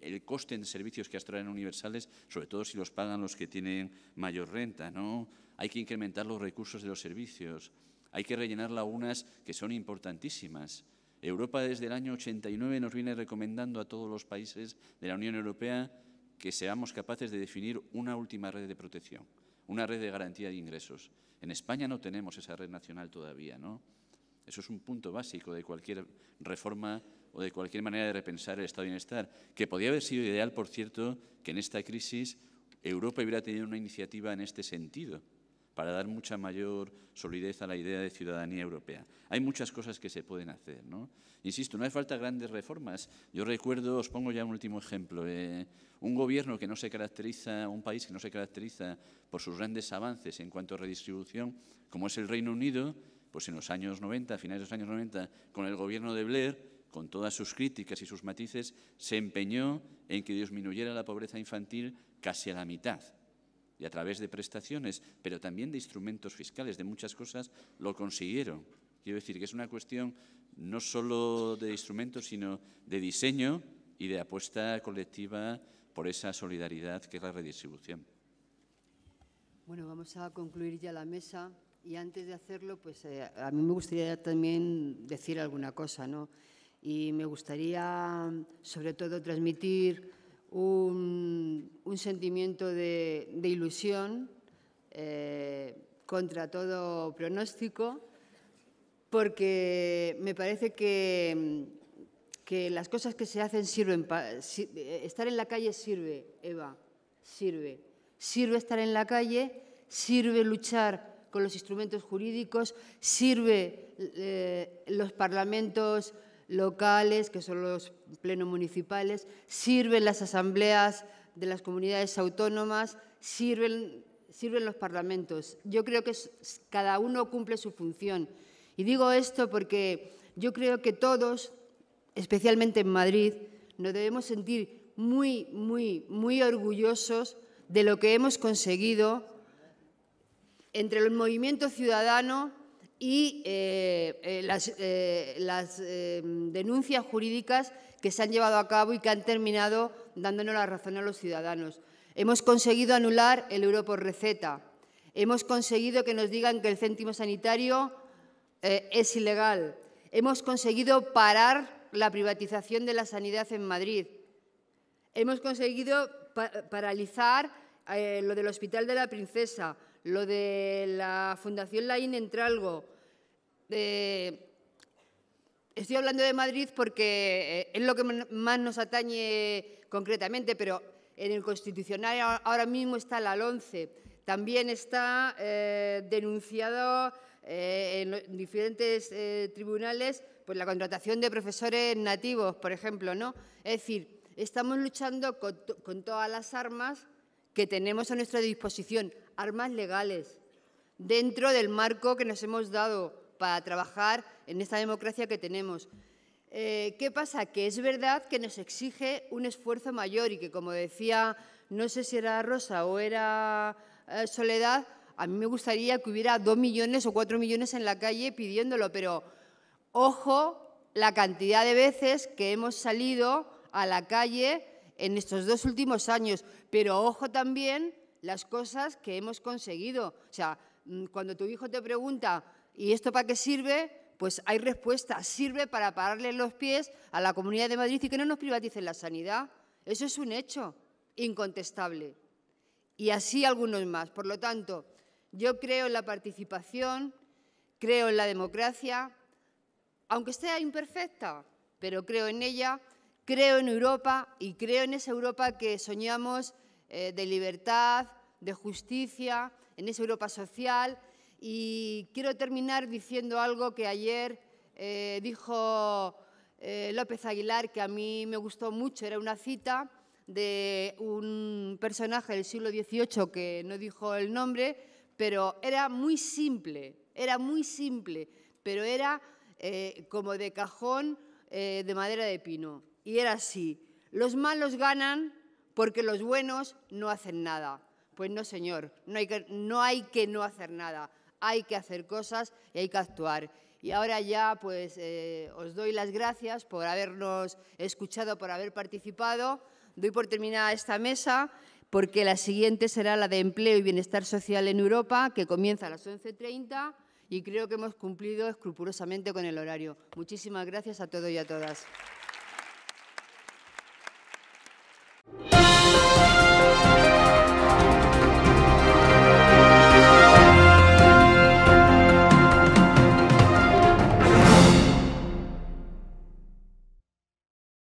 C: el coste en servicios que extraen universales, sobre todo si los pagan los que tienen mayor renta, ¿no? Hay que incrementar los recursos de los servicios, hay que rellenar lagunas que son importantísimas. Europa desde el año 89 nos viene recomendando a todos los países de la Unión Europea que seamos capaces de definir una última red de protección, una red de garantía de ingresos. En España no tenemos esa red nacional todavía, ¿no? Eso es un punto básico de cualquier reforma o de cualquier manera de repensar el estado de bienestar, que podría haber sido ideal, por cierto, que en esta crisis Europa hubiera tenido una iniciativa en este sentido, para dar mucha mayor solidez a la idea de ciudadanía europea. Hay muchas cosas que se pueden hacer. ¿no? Insisto, no hace falta grandes reformas. Yo recuerdo, os pongo ya un último ejemplo, eh, un gobierno que no se caracteriza, un país que no se caracteriza por sus grandes avances en cuanto a redistribución, como es el Reino Unido, pues en los años 90, a finales de los años 90, con el gobierno de Blair, con todas sus críticas y sus matices, se empeñó en que disminuyera la pobreza infantil casi a la mitad. Y a través de prestaciones, pero también de instrumentos fiscales, de muchas cosas, lo consiguieron. Quiero decir que es una cuestión no solo de instrumentos, sino de diseño y de apuesta colectiva por esa solidaridad que es la redistribución.
B: Bueno, vamos a concluir ya la mesa y antes de hacerlo, pues eh, a mí me gustaría también decir alguna cosa, ¿no? y me gustaría sobre todo transmitir un, sentimiento de, ilusión eh, contra todo pronóstico, porque me parece que, las cosas que se hacen sirven. Eh, estar en la calle sirve, Eva, sirve. Sirve estar en la calle, sirve luchar con los instrumentos jurídicos, sirve eh, los parlamentos locales, que son los plenos municipales, sirven las asambleas de las comunidades autónomas, sirven, sirven los parlamentos. Yo creo que cada uno cumple su función. Y digo esto porque yo creo que todos, especialmente en Madrid, nos debemos sentir muy, muy, muy orgullosos de lo que hemos conseguido entre el movimiento ciudadano y eh, eh, las, eh, em, denuncias jurídicas que se han llevado a cabo y que han terminado dándonos la razón a los ciudadanos. Hemos conseguido anular el euro por receta. Hemos conseguido que nos digan que el céntimo sanitario es ilegal. Hemos conseguido parar la privatización de la sanidad en Madrid. Hemos conseguido paralizar lo del Hospital de la Princesa, lo de la Fundación Laín Entralgo, eh, estoy hablando de Madrid porque eh, es lo que más nos atañe concretamente, pero en el Constitucional ahora mismo está la 11. E. También está eh, denunciado en, diferentes tribunales pues la contratación de profesores nativos, por ejemplo, ¿no? Es decir, estamos luchando con todas las armas que tenemos a nuestra disposición, armas legales, dentro del marco que nos hemos dado, para trabajar en esta democracia que tenemos. Eh, ¿Qué pasa? Que es verdad que nos exige un esfuerzo mayor y que, como decía, no sé si era Rosa o era eh, Soledad, a mí me gustaría que hubiera dos millones o cuatro millones en la calle pidiéndolo, pero ojo la cantidad de veces que hemos salido a la calle en estos dos últimos años, pero ojo también las cosas que hemos conseguido. O sea, mm, cuando tu hijo te pregunta, ¿Y esto para qué sirve? Pues hay respuesta, sirve para pararle los pies a la Comunidad de Madrid y que no nos privaticen la sanidad. Eso es un hecho incontestable. Y así algunos más. Por lo tanto, yo creo en la participación, creo en la democracia, aunque sea imperfecta, pero creo en ella, creo en Europa y creo en esa Europa que soñamos eh, de libertad, de justicia, en esa Europa social, y quiero terminar diciendo algo que ayer eh, dijo eh, López Aguilar, que a mí me gustó mucho, era una cita de un personaje del siglo XVIII que no dijo el nombre, pero era muy simple, era muy simple, pero era eh, como de cajón de madera de pino. Y era así, los malos ganan porque los buenos no hacen nada. Pues no, señor, no, hay que no hacer nada hay que hacer cosas y hay que actuar. Y ahora ya pues eh, os doy las gracias por habernos escuchado, por haber participado. Doy por terminada esta mesa porque la siguiente será la de empleo y bienestar social en Europa, que comienza a las 11.30 y creo que hemos cumplido escrupulosamente con el horario. Muchísimas gracias a todos y a todas.